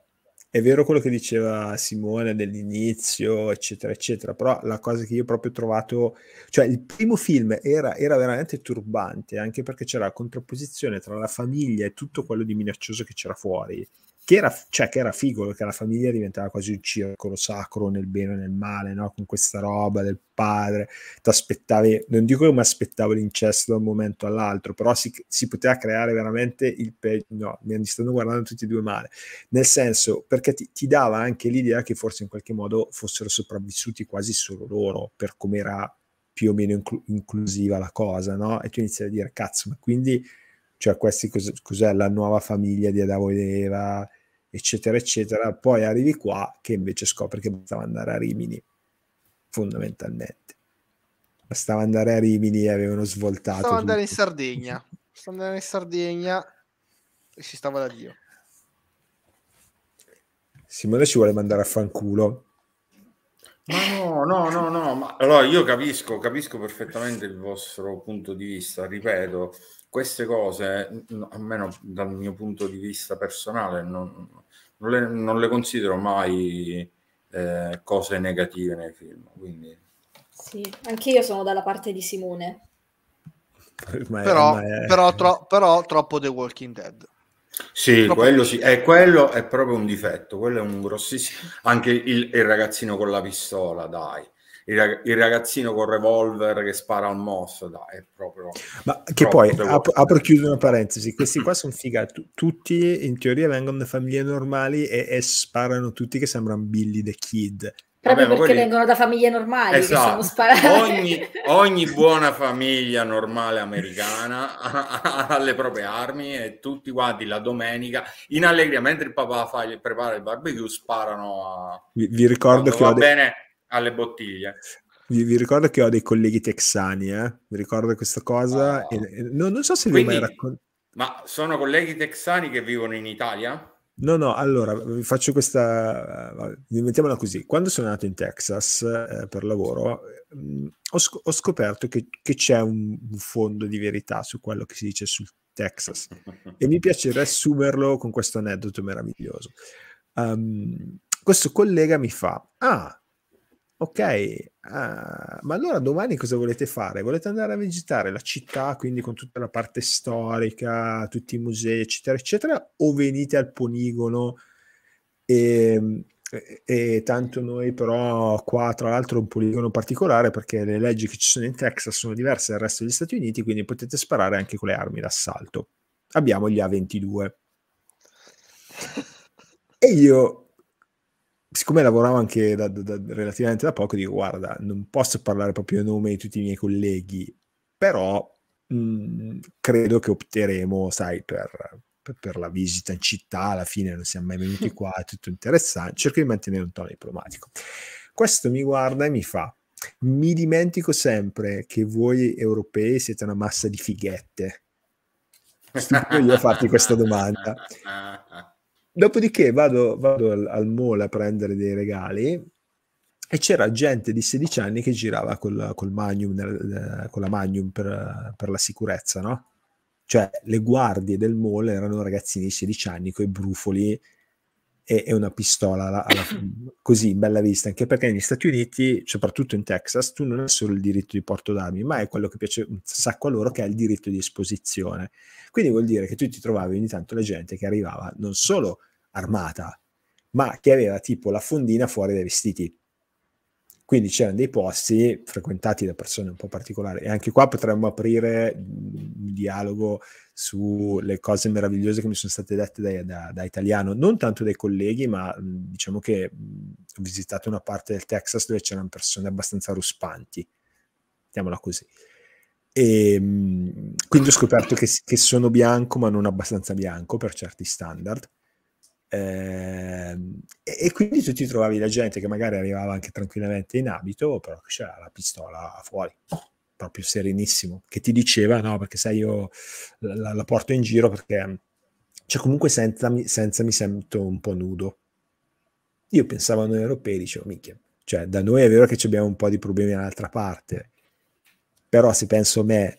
è vero quello che diceva Simone dell'inizio, eccetera, eccetera, però la cosa che io proprio ho trovato, cioè il primo film era, era, veramente turbante, anche perché c'era la contrapposizione tra la famiglia e tutto quello di minaccioso che c'era fuori, che era, cioè, che era figo perché la famiglia diventava quasi un circolo sacro nel bene e nel male, no? con questa roba del padre, ti aspettavi, non dico che mi aspettavo l'incesto da un momento all'altro, però si, si poteva creare veramente il peggio, no, mi stanno guardando tutti e due male, nel senso perché ti, ti, dava anche l'idea che forse in qualche modo fossero sopravvissuti quasi solo loro per come era più o meno inclu- inclusiva la cosa, no? E tu inizi a dire, cazzo, ma quindi cioè questi cos- cos'è la nuova famiglia di Adamo ed Eva, eccetera, eccetera. Poi arrivi qua che invece scopri che bastava andare a Rimini, fondamentalmente. Bastava andare a Rimini e avevano svoltato. Bastava andare in Sardegna. Bastava andare in Sardegna e si stava da Dio. Simone ci vuole mandare a fanculo. Ma no, no, no, no. Ma... Allora io capisco, capisco perfettamente il vostro punto di vista. Ripeto, queste cose, almeno dal mio punto di vista personale, non, non le, non le considero mai eh, cose negative nei film. Quindi... Sì, anch'io sono dalla parte di Simone. Ormai, però, ormai è... però, tro- però, troppo The Walking Dead. Sì, quello sì, eh, quello è proprio un difetto, quello è un grossissimo... Anche il, il ragazzino con la pistola, dai il, ragazzino con revolver che spara al mosso, dai, è proprio... Ma che poi, ap- apro e chiudo una parentesi, questi qua sono figati, tutti in teoria vengono da famiglie normali e, e sparano tutti che sembrano Billy the Kid, Proprio Vabbè, perché quelli... vengono da famiglie normali esatto. ogni, ogni, buona famiglia normale americana ha, ha, ha le proprie armi e tutti quanti la domenica in allegria mentre il papà fa, prepara il barbecue sparano a... vi, vi ricordo che va ho bene alle bottiglie. Vi, vi, ricordo che ho dei colleghi texani, eh? vi ricordo questa cosa. Oh. E, e, no, non so se Quindi, vi ho mai raccontato. Ma sono colleghi texani che vivono in Italia? No, no, allora vi faccio questa. Mettiamola così: quando sono nato in Texas eh, per lavoro, mh, mm, ho, sc- ho, scoperto che, che c'è un, un, fondo di verità su quello che si dice sul Texas e mi piace riassumerlo con questo aneddoto meraviglioso. Um, questo collega mi fa: Ah, Ok, ah, ma allora domani cosa volete fare? Volete andare a visitare la città, quindi con tutta la parte storica, tutti i musei, eccetera, eccetera, o venite al poligono? E, ehm, e, e tanto noi però qua, tra l'altro, è un poligono particolare perché le leggi che ci sono in Texas sono diverse dal resto degli Stati Uniti, quindi potete sparare anche con le armi d'assalto. Abbiamo gli A22. E io siccome lavoravo anche da, da, relativamente da poco, dico guarda, non posso parlare proprio a nome di tutti i miei colleghi, però mh, mhmm, credo che opteremo, sai, per, per, per, la visita in città, alla fine non siamo mai venuti qua, è tutto interessante, cerco di mantenere un tono diplomatico. Questo mi guarda e mi fa, mi dimentico sempre che voi europei siete una massa di fighette. Stupido io farti questa domanda. Dopodiché vado, vado al, al, mall a prendere dei regali e c'era gente di 16 anni che girava col, col magnum, eh, con la magnum per, per la sicurezza, no? Cioè le guardie del mall erano ragazzini di 16 anni con i brufoli e, e una pistola alla, alla, così in bella vista, anche perché negli Stati Uniti, soprattutto in Texas, tu non hai solo il diritto di porto d'armi, ma è quello che piace un sacco a loro che è il diritto di esposizione. Quindi vuol dire che tu ti trovavi ogni tanto la gente che arrivava non solo armata, ma che aveva tipo la fondina fuori dai vestiti quindi c'erano dei posti frequentati da persone un po' particolari e anche qua potremmo aprire un mhmm, dialogo sulle cose meravigliose che mi sono state dette da, da, da italiano, non tanto dai colleghi, ma mhmm, diciamo che mhmm, ho visitato una parte del Texas dove c'erano persone abbastanza ruspanti, mettiamola così. E, ehm, quindi ho scoperto che, che sono bianco, ma non abbastanza bianco per certi standard eh, e quindi tu ti trovavi la gente che magari arrivava anche tranquillamente in abito, però c'era la pistola fuori, proprio serenissimo, che ti diceva no, perché sai io la, la porto in giro perché cioè comunque senza, senza mi sento un po' nudo. Io pensavo a noi europei, dicevo, minchia, cioè da noi è vero che abbiamo un po' di problemi dall'altra parte, però se penso a me,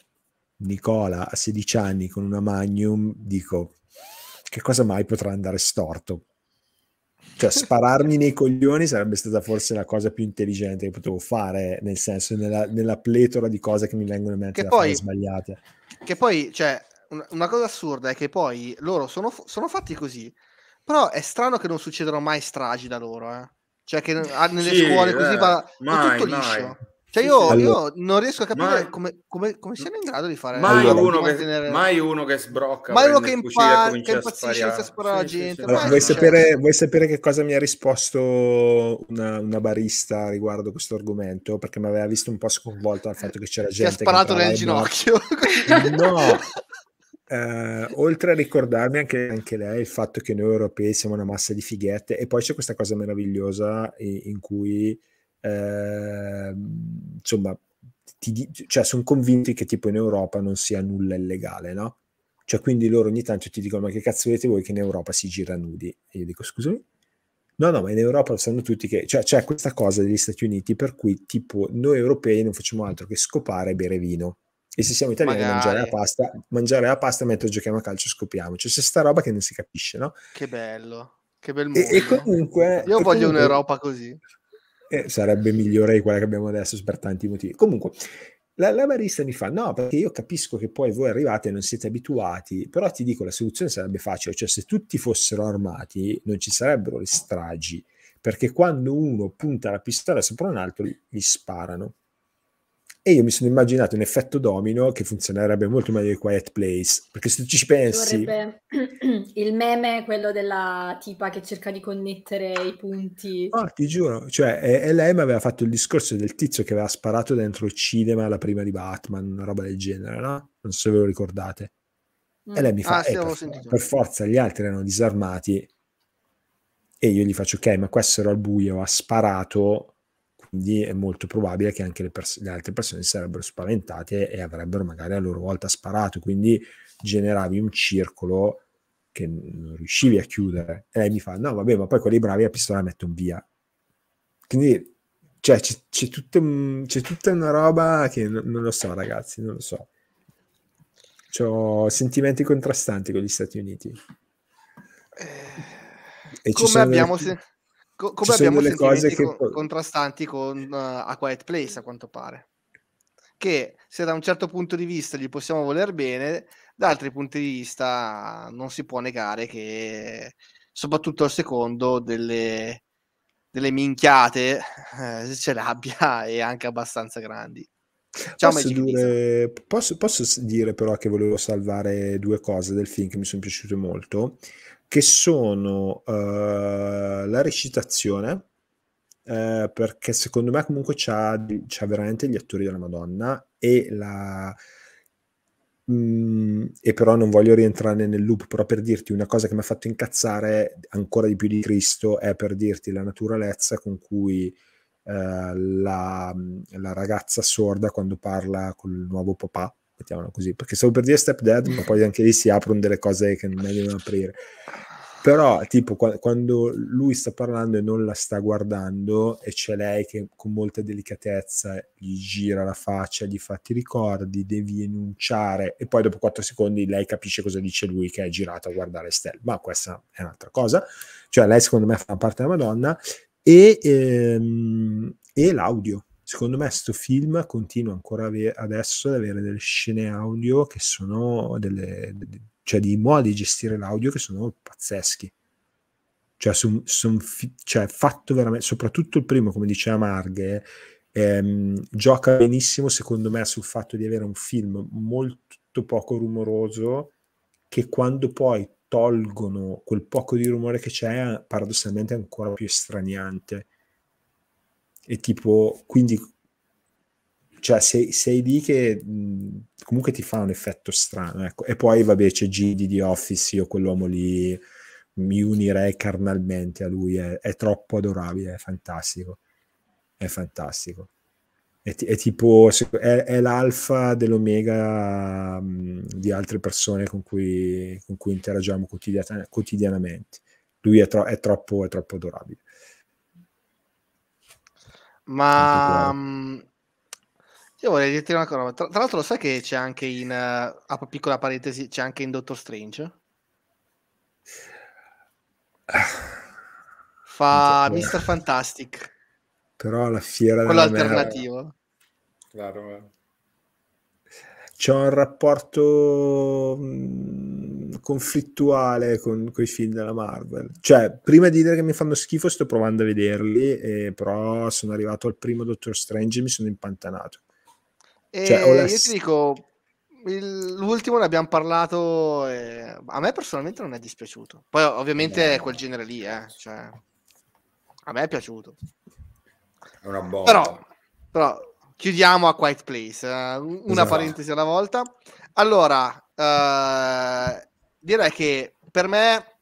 Nicola, a 16 anni con una Magnum, dico, che cosa mai potrà andare storto? Cioè, spararmi nei coglioni sarebbe stata forse la cosa più intelligente che potevo fare, nel senso, nella, nella pletora di cose che mi vengono in mente che poi, sbagliate. Che poi, cioè, una cosa assurda è che poi loro sono, sono, fatti così, però è strano che non succedano mai stragi da loro, eh? Cioè che nelle sì, scuole così eh, va, tutto liscio. Mai. Cioè io, io, non riesco a capire ma... come, come, come, siano in grado di fare mai, allora, uno, che, tenere... mai uno che sbrocca mai uno che, impa- che impazzisce a sparare sì, la gente sì, sì, allora, vuoi, sapere, vuoi, sapere, che cosa mi ha risposto una, una barista riguardo questo argomento perché mi aveva visto un po' sconvolto dal fatto che c'era gente che ha sparato nel ginocchio no Uh, oltre a ricordarmi anche, anche, lei il fatto che noi europei siamo una massa di fighette e poi c'è questa cosa meravigliosa in, in cui Ehm, insomma, ti, cioè, sono convinti che tipo in Europa non sia nulla illegale, no? Cioè, quindi loro ogni tanto ti dicono, ma che cazzo volete voi che in Europa si gira nudi? E io dico, scusami? No, no, ma in Europa lo sanno tutti che... Cioè, c'è questa cosa degli Stati Uniti per cui, tipo, noi europei non facciamo altro che scopare e bere vino. E se siamo italiani, Magari. mangiare la pasta, mangiare la pasta mentre giochiamo a calcio scopiamo. Cioè, c'è sta roba che non si capisce, no? Che bello, che bel mondo. E, e comunque... Io e voglio comunque... un'Europa così eh, sarebbe migliore di quella che abbiamo adesso per tanti motivi. Comunque, la, la, barista mi fa: No, perché io capisco che poi voi arrivate e non siete abituati, però ti dico la soluzione sarebbe facile, cioè se tutti fossero armati non ci sarebbero le stragi, perché quando uno punta la pistola sopra un altro gli sparano. E io mi sono immaginato un effetto domino che funzionerebbe molto meglio di Quiet Place, perché se tu ci pensi... Il meme è quello della tipa che cerca di connettere i punti. oh, ti giuro, cioè, e, e lei mi aveva fatto il discorso del tizio che aveva sparato dentro il cinema la prima di Batman, una roba del genere, no? Non so se ve lo ricordate. Mm. E lei mi fa, ah, eh, per, per forza gli altri erano disarmati, e io gli faccio ok ma questo era al buio ha sparato quindi è molto probabile che anche le, pers- le altre persone si sarebbero spaventate e avrebbero magari a loro volta sparato, quindi generavi un circolo che non riuscivi a chiudere. E lei mi fa, no vabbè, ma poi quelli bravi la pistola la mettono via. Quindi cioè, c'è, c'è, tutta, c'è tutta una roba che non, non lo so ragazzi, non lo so. Ho sentimenti contrastanti con gli Stati Uniti. Eh, e come abbiamo... Delle... Co- come abbiamo delle cose che... co- contrastanti con uh, A Quiet Place, a quanto pare. Che se da un certo punto di vista gli possiamo voler bene, da altri punti di vista non si può negare che, soprattutto al secondo, delle, delle minchiate eh, ce l'abbia e anche abbastanza grandi. Ciao, posso, dire, posso, posso, dire però che volevo salvare due cose del film che mi sono piaciute molto che sono eh, la recitazione, eh, perché secondo me comunque c'ha, c'ha, veramente gli attori della Madonna e la... Mh, mm, e però non voglio rientrare nel loop, però per dirti una cosa che mi ha fatto incazzare ancora di più di Cristo è per dirti la naturalezza con cui eh, la, la ragazza sorda quando parla con il nuovo papà mettiamola così, perché stavo per dire Step Dead, ma poi anche lì si aprono delle cose che non è devono aprire. Però, tipo, quando lui sta parlando e non la sta guardando, e c'è lei che con molta delicatezza gli gira la faccia, gli fa ti ricordi, devi enunciare, e poi dopo 4 secondi lei capisce cosa dice lui che è girato a guardare Stella. Ma questa è un'altra cosa. Cioè, lei secondo me fa parte della Madonna. E, ehm, e l'audio, secondo me questo film continua ancora ave- adesso ad avere delle scene audio che sono delle, de- cioè dei modi di gestire l'audio che sono pazzeschi cioè, son, son fi- cioè fatto veramente soprattutto il primo come diceva Marghe ehm, gioca benissimo secondo me sul fatto di avere un film molto poco rumoroso che quando poi tolgono quel poco di rumore che c'è paradossalmente è ancora più estraniante e tipo, quindi, cioè, sei, sei lì che mh, comunque ti fa un effetto strano. Ecco. E poi, vabbè, c'è Gidi di Office, io quell'uomo lì mi unirei carnalmente a lui, è, è troppo adorabile, è fantastico. È fantastico. È, t- è, tipo è, è, l'alfa dell'omega mh, di altre persone con cui, con cui interagiamo quotidian- quotidianamente. Lui è, tro- troppo, è troppo adorabile. Ma io vorrei dirti una cosa. Tra, tra, l'altro, lo sai che c'è anche in uh, piccola parentesi, c'è anche in Doctor Strange. Fa Mr. Fantastic. Però la fiera Quello alternativo. Claro. C'è un rapporto conflittuale con, con i film della Marvel. Cioè, prima di dire che mi fanno schifo, sto provando a vederli, eh, però sono arrivato al primo Doctor Strange e mi sono impantanato. Cioè, la... Io ti dico, il, l'ultimo ne abbiamo parlato, e a me personalmente non è dispiaciuto. Poi ovviamente no. è quel genere lì, eh, cioè, a me è piaciuto. È una bomba. Però, però chiudiamo a Quiet Place, eh, una esatto. parentesi alla volta. Allora, eh, direi che per me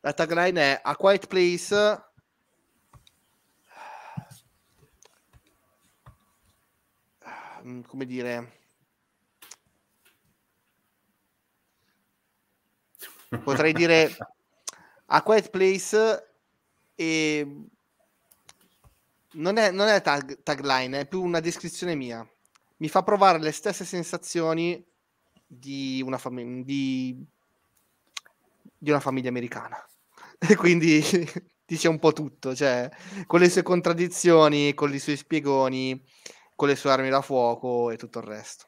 la tagline è A Quiet Place mm, come dire potrei dire A Quiet Place e non è, non è tag, tagline, è più una descrizione mia. Mi fa provare le stesse sensazioni di una famiglia, di una famiglia americana. E quindi dice un po' tutto, cioè, con le sue contraddizioni, con i suoi spiegoni, con le sue armi da fuoco e tutto il resto.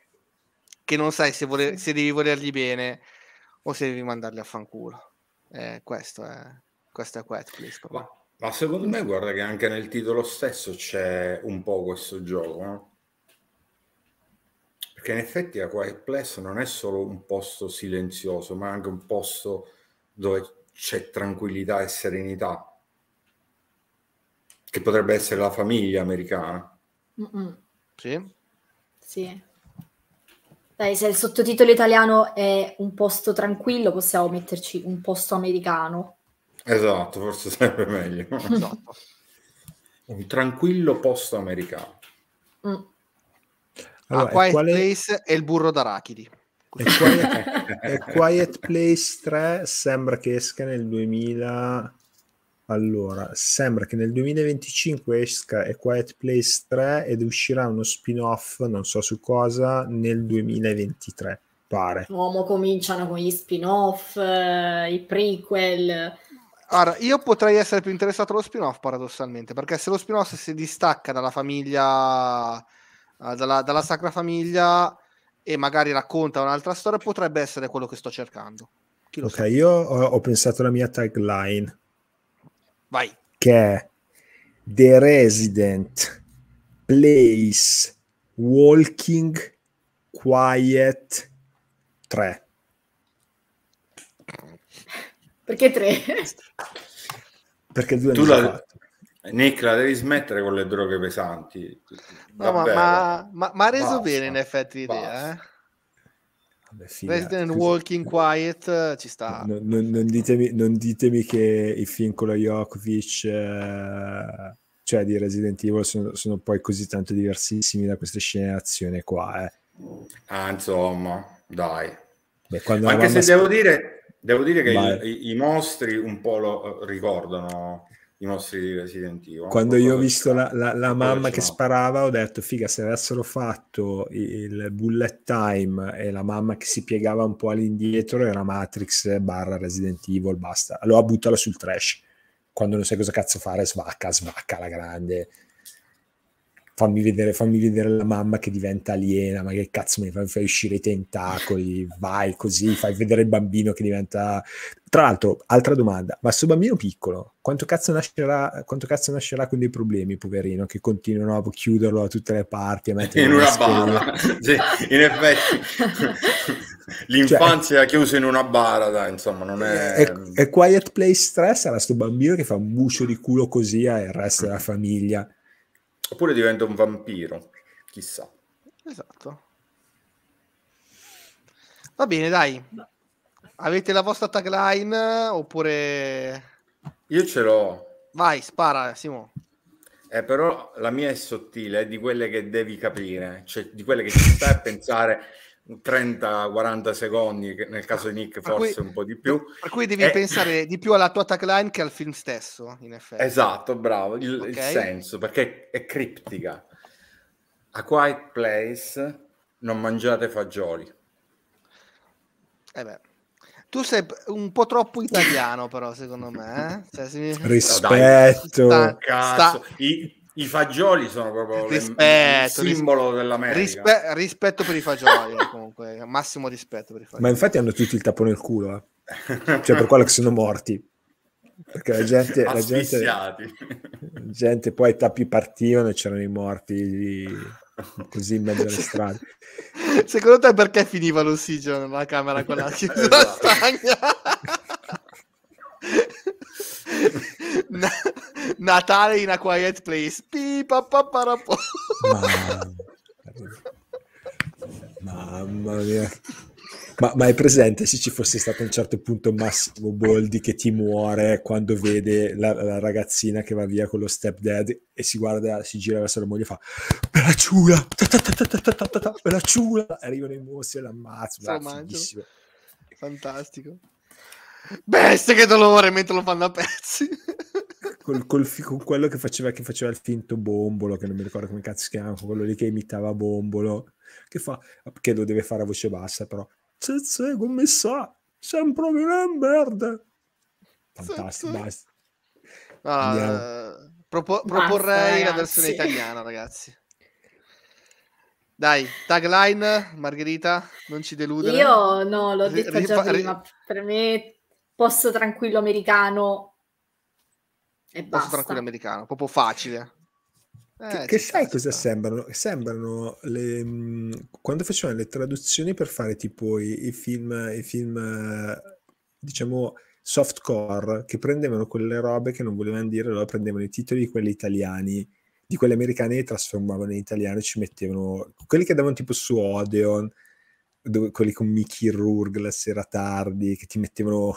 Che non sai se, vole- se devi volergli bene o se devi mandarli a fanculo. Eh, questo è, questo è Quetclis. Ma, ma secondo me, guarda che anche nel titolo stesso c'è un po' questo gioco, no? Perché in effetti la Quiet Place non è solo un posto silenzioso, ma anche un posto dove c'è tranquillità e serenità, che potrebbe essere la famiglia americana. Mm-mm. Sì. Sì. Dai, se il sottotitolo italiano è un posto tranquillo, possiamo metterci un posto americano. Esatto, forse sarebbe meglio. esatto. un tranquillo posto americano. Mm. Allora, ah, Quiet quale... Place e il burro d'arachidi. E Quiet, e Quiet Place 3 sembra che esca nel 2000. Allora, sembra che nel 2025 esca A Quiet Place 3 ed uscirà uno spin-off, non so su cosa, nel 2023, pare. Uomo cominciano con gli spin-off, eh, i prequel. Allora, io potrei essere più interessato allo spin-off paradossalmente, perché se lo spin-off si distacca dalla famiglia, eh, dalla, dalla Sacra Famiglia, e magari racconta un'altra storia, potrebbe essere quello che sto cercando. Ok, sa? io ho, ho, pensato alla mia tagline. Vai. Che è The Resident Place Walking Quiet 3. Perché 3? Perché due tu non l'ha, Nick, la devi smettere con le droghe pesanti. No, ma, ma, ma, ma, ha reso basta, bene in effetti l'idea. Eh? Vabbè, Resident eh, Walking Quiet eh, ci sta. Non, non, non, ditemi, non, ditemi, che i film con la Jokovic, eh, cioè di Resident Evil, sono, sono, poi così tanto diversissimi da queste scene d'azione qua. Eh. Ah, insomma, dai. Beh, Anche se sp- devo, dire, devo dire che i, i, mostri un po' lo eh, ricordano i nostri Resident Evil. Quando io ho visto la, la, la mamma che sparava, ho detto: Figa, se avessero fatto il bullet time e la mamma che si piegava un po' all'indietro, era Matrix barra Resident Evil. Basta, allora buttala sul trash. Quando non sai cosa cazzo fare, svacca, svacca la grande fammi vedere, fammi vedere la mamma che diventa aliena, ma che cazzo mi fai, fai uscire i tentacoli, vai così, fai vedere il bambino che diventa... Tra l'altro, altra domanda, ma sto bambino piccolo, quanto cazzo nascerà, quanto cazzo nascerà con dei problemi, poverino, che continuano a chiuderlo da tutte le parti? A mettere in una bara, sì, in effetti. L'infanzia cioè, è chiusa in una bara, dai, insomma, non è... è... è quiet Place Stress, sarà sto bambino che fa un bucio di culo così al resto della famiglia Oppure diventa un vampiro, chissà. Esatto. Va bene, dai. Avete la vostra tagline oppure... Io ce l'ho. Vai, spara, Simo. Eh, però la mia è sottile, è di quelle che devi capire, cioè di quelle che ci stai a pensare 30-40 secondi, nel caso di Nick ah, forse cui, un po' di più. Per cui devi e... Eh. pensare di più alla tua tagline che al film stesso, in effetti. Esatto, bravo, il, okay. il senso, perché è criptica. A Quiet Place non mangiate fagioli. Eh beh. Tu sei un po' troppo italiano, però, secondo me. Eh? Cioè, mi... Rispetto. Sta, sta... I, i fagioli sono proprio rispetto, il simbolo rispe- dell'America. Rispe- rispetto per i fagioli, comunque, massimo rispetto per i fagioli. Ma infatti hanno tutti il tappo nel culo, eh. cioè per quello che sono morti. Perché la gente, la gente, gente poi i tappi partivano e c'erano i morti così in mezzo alle cioè, strade. Secondo te perché finiva l'ossigeno nella camera con la esatto. stagna? Natale in a Quiet Place. Mamma. Mamma mia. Ma, ma, è presente se ci fosse stato a un certo punto Massimo Boldi che ti muore quando vede la, la ragazzina che va via con lo stepdad e si guarda, si gira verso la moglie e fa bella ciula bella ciula, Arrivano i mostri e l'ammazzo Fantastico. Bestia che dolore mentre lo fanno a pezzi. Col, col, con quello che faceva, che faceva, il finto bombolo, che non mi ricordo come cazzo si chiama, quello lì che imitava bombolo, che fa, che lo deve fare a voce bassa però. C'è, c'è, come sa, sempre un merda. Fantastico, c'è, c'è. basta. Ah, propo- proporrei ragazzi. la versione italiana, ragazzi. Dai, tagline, Margherita, non ci deludere. Io no, l'ho detto già prima, per posto tranquillo americano e basta. Posto tranquillo americano, proprio facile. Eh, che, che sai cosa sembrano? Sembrano le, mm, quando facevano le traduzioni per fare tipo i, i film, i film diciamo softcore che prendevano quelle robe che non volevano dire, allora prendevano i titoli di quelli italiani, di quelli americani e li trasformavano in italiano e ci mettevano quelli che davano tipo su Odeon, dove, quelli con Mickey Rourke la sera tardi, che ti mettevano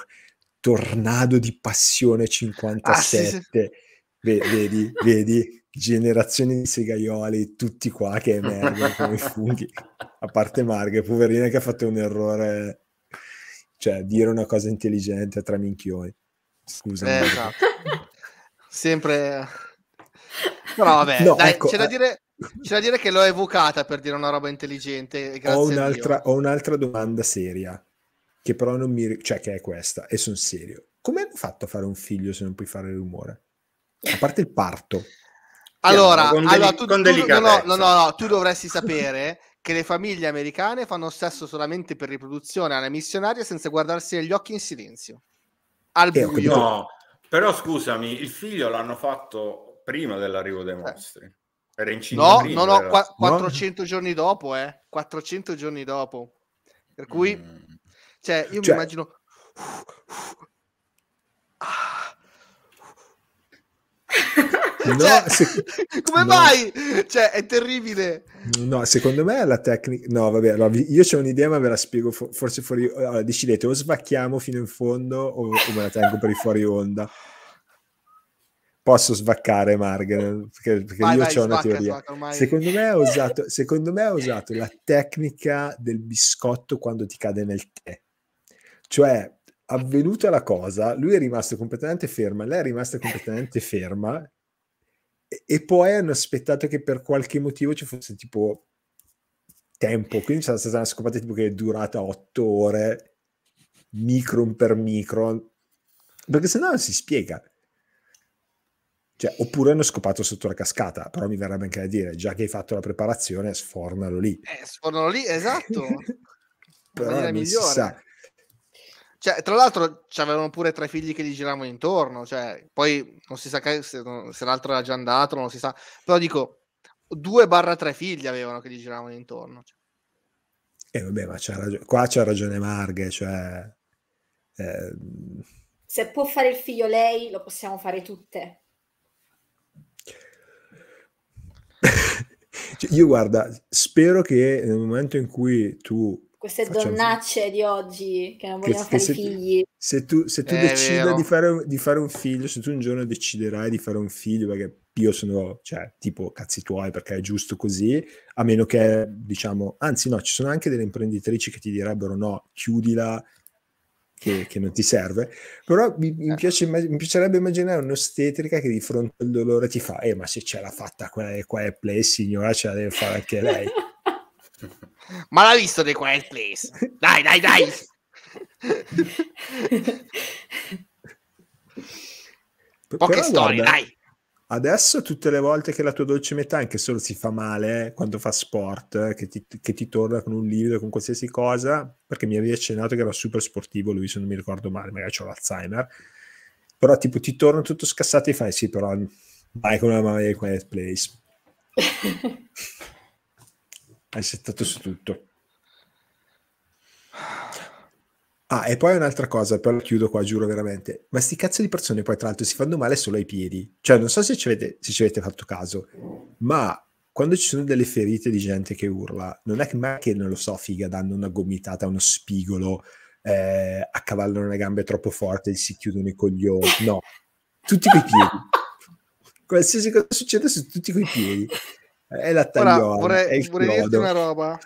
Tornado di Passione 57. Ah, sì, sì. V- vedi, vedi, generazioni di segaioli, tutti qua che emergono come funghi, a parte Marga, poverina che ha fatto un errore, cioè dire una cosa intelligente a tre minchioni. Scusa. Eh, esatto. Sempre... Eh. Però vabbè, no, dai, ecco, c'è da eh. dire c'è da dire che l'ho evocata per dire una roba intelligente. Ho un'altra, ho, un'altra, domanda seria, che però non mi... cioè che è questa, e sono serio. Come hanno fatto a fare un figlio se non puoi fare rumore? A parte il parto. allora, con, allora, tu, con tu, No, no, no, no, tu dovresti sapere che le famiglie americane fanno sesso solamente per riproduzione alla missionaria senza guardarsi negli occhi in silenzio. Al eh, buio. No, però scusami, il figlio l'hanno fatto prima dell'arrivo dei mostri. Eh. Era in Cina. No, prima, no, no, era... 400 no? giorni dopo, eh. 400 giorni dopo. Per cui, mm. cioè, io cioè... mi immagino... No, cioè, se... come no. mai? Cioè, è terribile. No, secondo me la tecnica... No, vabbè, allora, io ho un'idea, ma ve la spiego forse fuori... Allora, decidete, o sbacchiamo fino in fondo o, o me la tengo per i fuori onda posso svaccare Margen perché, perché vai, io ho una teoria secondo, me usato, secondo me ha usato la tecnica del biscotto quando ti cade nel tè cioè avvenuta la cosa lui è rimasto completamente ferma lei è rimasta completamente ferma e, e poi hanno aspettato che per qualche motivo ci fosse tipo tempo quindi c'è stata una scopata tipo che è durata otto ore micron per micron perché sennò non si spiega cioè, oppure hanno scopato sotto la cascata, però mi verrebbe anche da dire, già che hai fatto la preparazione, sfornalo lì. Eh, sfornalo lì, esatto. però non migliore. Cioè, tra l'altro c'avevano pure tre figli che gli giravano intorno, cioè, poi non si sa che, se, se, l'altro era già andato, non si sa, però dico, due barra tre figli avevano che gli giravano intorno. E cioè. eh, vabbè, ma c'ha ragio- qua c'ha ragione Marghe, cioè... Eh... Se può fare il figlio lei, lo possiamo fare tutte. cioè, io guarda, spero che nel momento in cui tu... Queste facciamo... donnacce di oggi che non vogliono che, fare se, figli. Se tu, se tu decida di di fare un figlio, se tu un giorno deciderai di fare un figlio, perché io sono, cioè, tipo, cazzi tuoi perché è giusto così, a meno che, diciamo, anzi no, ci sono anche delle imprenditrici che ti direbbero no, chiudila che, che non ti serve, però mi, mi, eh. piace, mi, piacerebbe immaginare un'ostetrica che di fronte al dolore ti fa, eh ma se ce l'ha fatta quella del Quiet Place, signora ce la deve fare anche lei. ma l'ha visto The Quiet Place? Dai, dai, dai! Poche storie, dai! Adesso tutte le volte che la tua dolce metà anche solo si fa male eh, quando fa sport, eh, che, ti, che ti, torna con un livido, con qualsiasi cosa, perché mi avevi accennato che era super sportivo lui se non mi ricordo male, magari ho l'Alzheimer, però tipo ti torna tutto scassato e fai sì però vai con la mamma di Quiet Place. Hai settato su tutto. Ah, e poi un'altra cosa, però chiudo qua, giuro veramente. Ma sti cazzo di persone poi tra l'altro si fanno male solo ai piedi. Cioè, non so se ci avete, se ci avete fatto caso, ma quando ci sono delle ferite di gente che urla, non è che mai che, non lo so, figa, danno una gomitata, uno spigolo, eh, accavallano le gambe troppo forte e si chiudono i coglioni. No, tutti quei piedi. Qualsiasi cosa succede su tutti quei piedi. È la tagliola, Ora, vorrei, è vorrei dirti una roba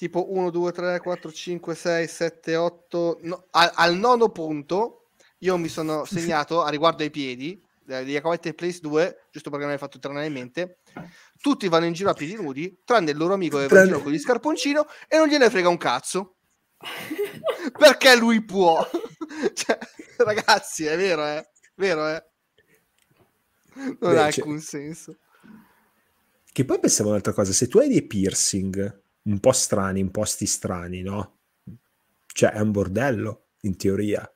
tipo 1, 2, 3, 4, 5, 6, 7, 8, no, al, al, nono punto io mi sono segnato a riguardo ai piedi eh, di Acovette Place 2, giusto perché non hai fatto tornare in mente, tutti vanno in giro a piedi nudi, tranne il loro amico che va in giro con gli scarponcino e non gliene frega un cazzo. perché lui può. cioè, ragazzi, è vero, eh? Vero, eh? Non Beh, ha cioè alcun cioè... senso. Che poi pensavo un'altra cosa, se tu hai dei piercing un po' strani, in posti strani, no? Cioè è un bordello, in teoria.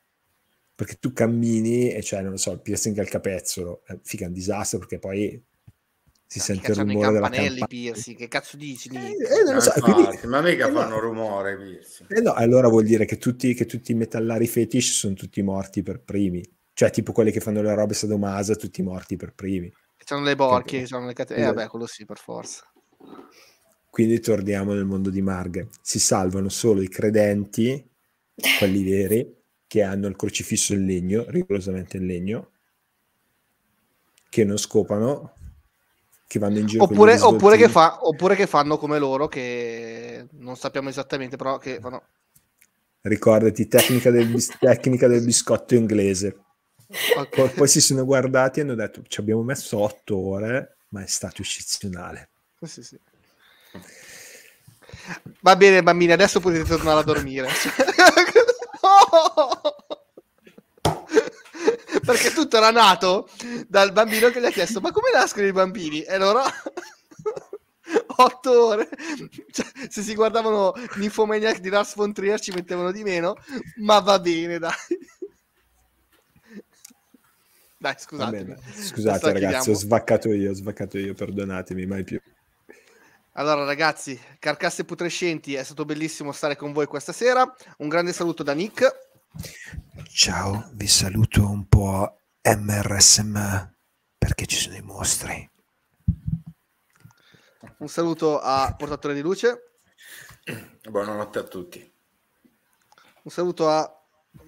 Perché tu cammini e c'è, cioè, non lo so, il piercing al capezzolo, è fica un disastro perché poi si no, sente il rumore della campanella. Piercing, che cazzo dici? Eh, eh, non lo so, eh, quindi, infatti, ma mica eh, fanno no, rumore piercing. Eh no, allora vuol dire che tutti, che tutti i metallari fetish sono tutti morti per primi. Cioè tipo quelli che fanno le robe sadomasa, tutti morti per primi. Sono le borchie, sono le catene. Eh vabbè, quello sì, per forza. Quindi torniamo nel mondo di Marghe. Si salvano solo i credenti, quelli veri, che hanno il crocifisso in legno, rigorosamente in legno, che non scopano, che vanno in giro oppure, oppure, che, fa, oppure che fanno come loro, che non sappiamo esattamente, però che fanno... Ricordati, tecnica del, bis- tecnica del biscotto inglese. Okay. Poi, si sono guardati e hanno detto ci abbiamo messo otto ore, ma è stato eccezionale. Sì, sì. Va bene, bambini, adesso potete tornare a dormire. no! Perché tutto era nato dal bambino che gli ha chiesto: Ma come nascono i bambini? E allora. 8 ore cioè, se si guardavano Nymphomaniac di Lars von Trier ci mettevano di meno ma va bene dai dai scusate scusate ragazzi ho svaccato io ho svaccato io perdonatemi mai più allora ragazzi, Carcasse Putrescenti, è stato bellissimo stare con voi questa sera. Un grande saluto da Nick. Ciao, vi saluto un po' MRSM perché ci sono i mostri. Un saluto a Portatore di Luce. Buonanotte a tutti. Un saluto a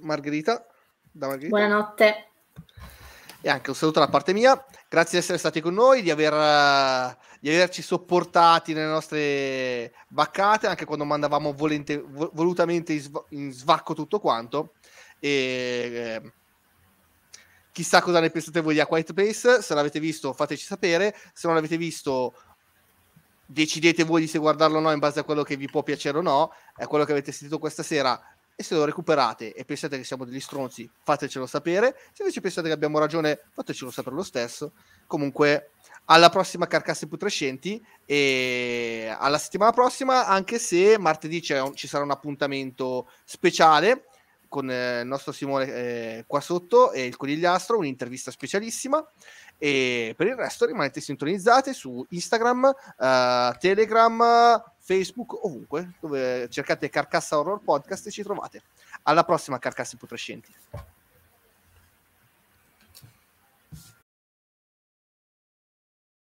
Margherita. Da Margherita. Buonanotte. E anche un saluto da parte mia. Grazie di essere stati con noi, di aver eh, di averci sopportati nelle nostre baccate, anche quando mandavamo volente, volutamente in, sv- in, svacco tutto quanto. E, eh, chissà cosa ne pensate voi di A Quiet se l'avete visto fateci sapere, se non l'avete visto decidete voi di se guardarlo o no in base a quello che vi può piacere o no, è quello che avete sentito questa sera e se lo recuperate e pensate che siamo degli stronzi, fatecelo sapere. Se invece pensate che abbiamo ragione, fatecelo sapere lo stesso. Comunque, alla prossima Carcasse Putrescenti e alla settimana prossima, anche se martedì un, ci sarà un appuntamento speciale con eh, il nostro Simone eh, qua sotto e il Conigliastro, un'intervista specialissima. E per il resto rimanete sintonizzati su Instagram, eh, Telegram, Facebook, ovunque, dove cercate Carcassa Horror Podcast e ci trovate. Alla prossima, Carcassi Putrescenti.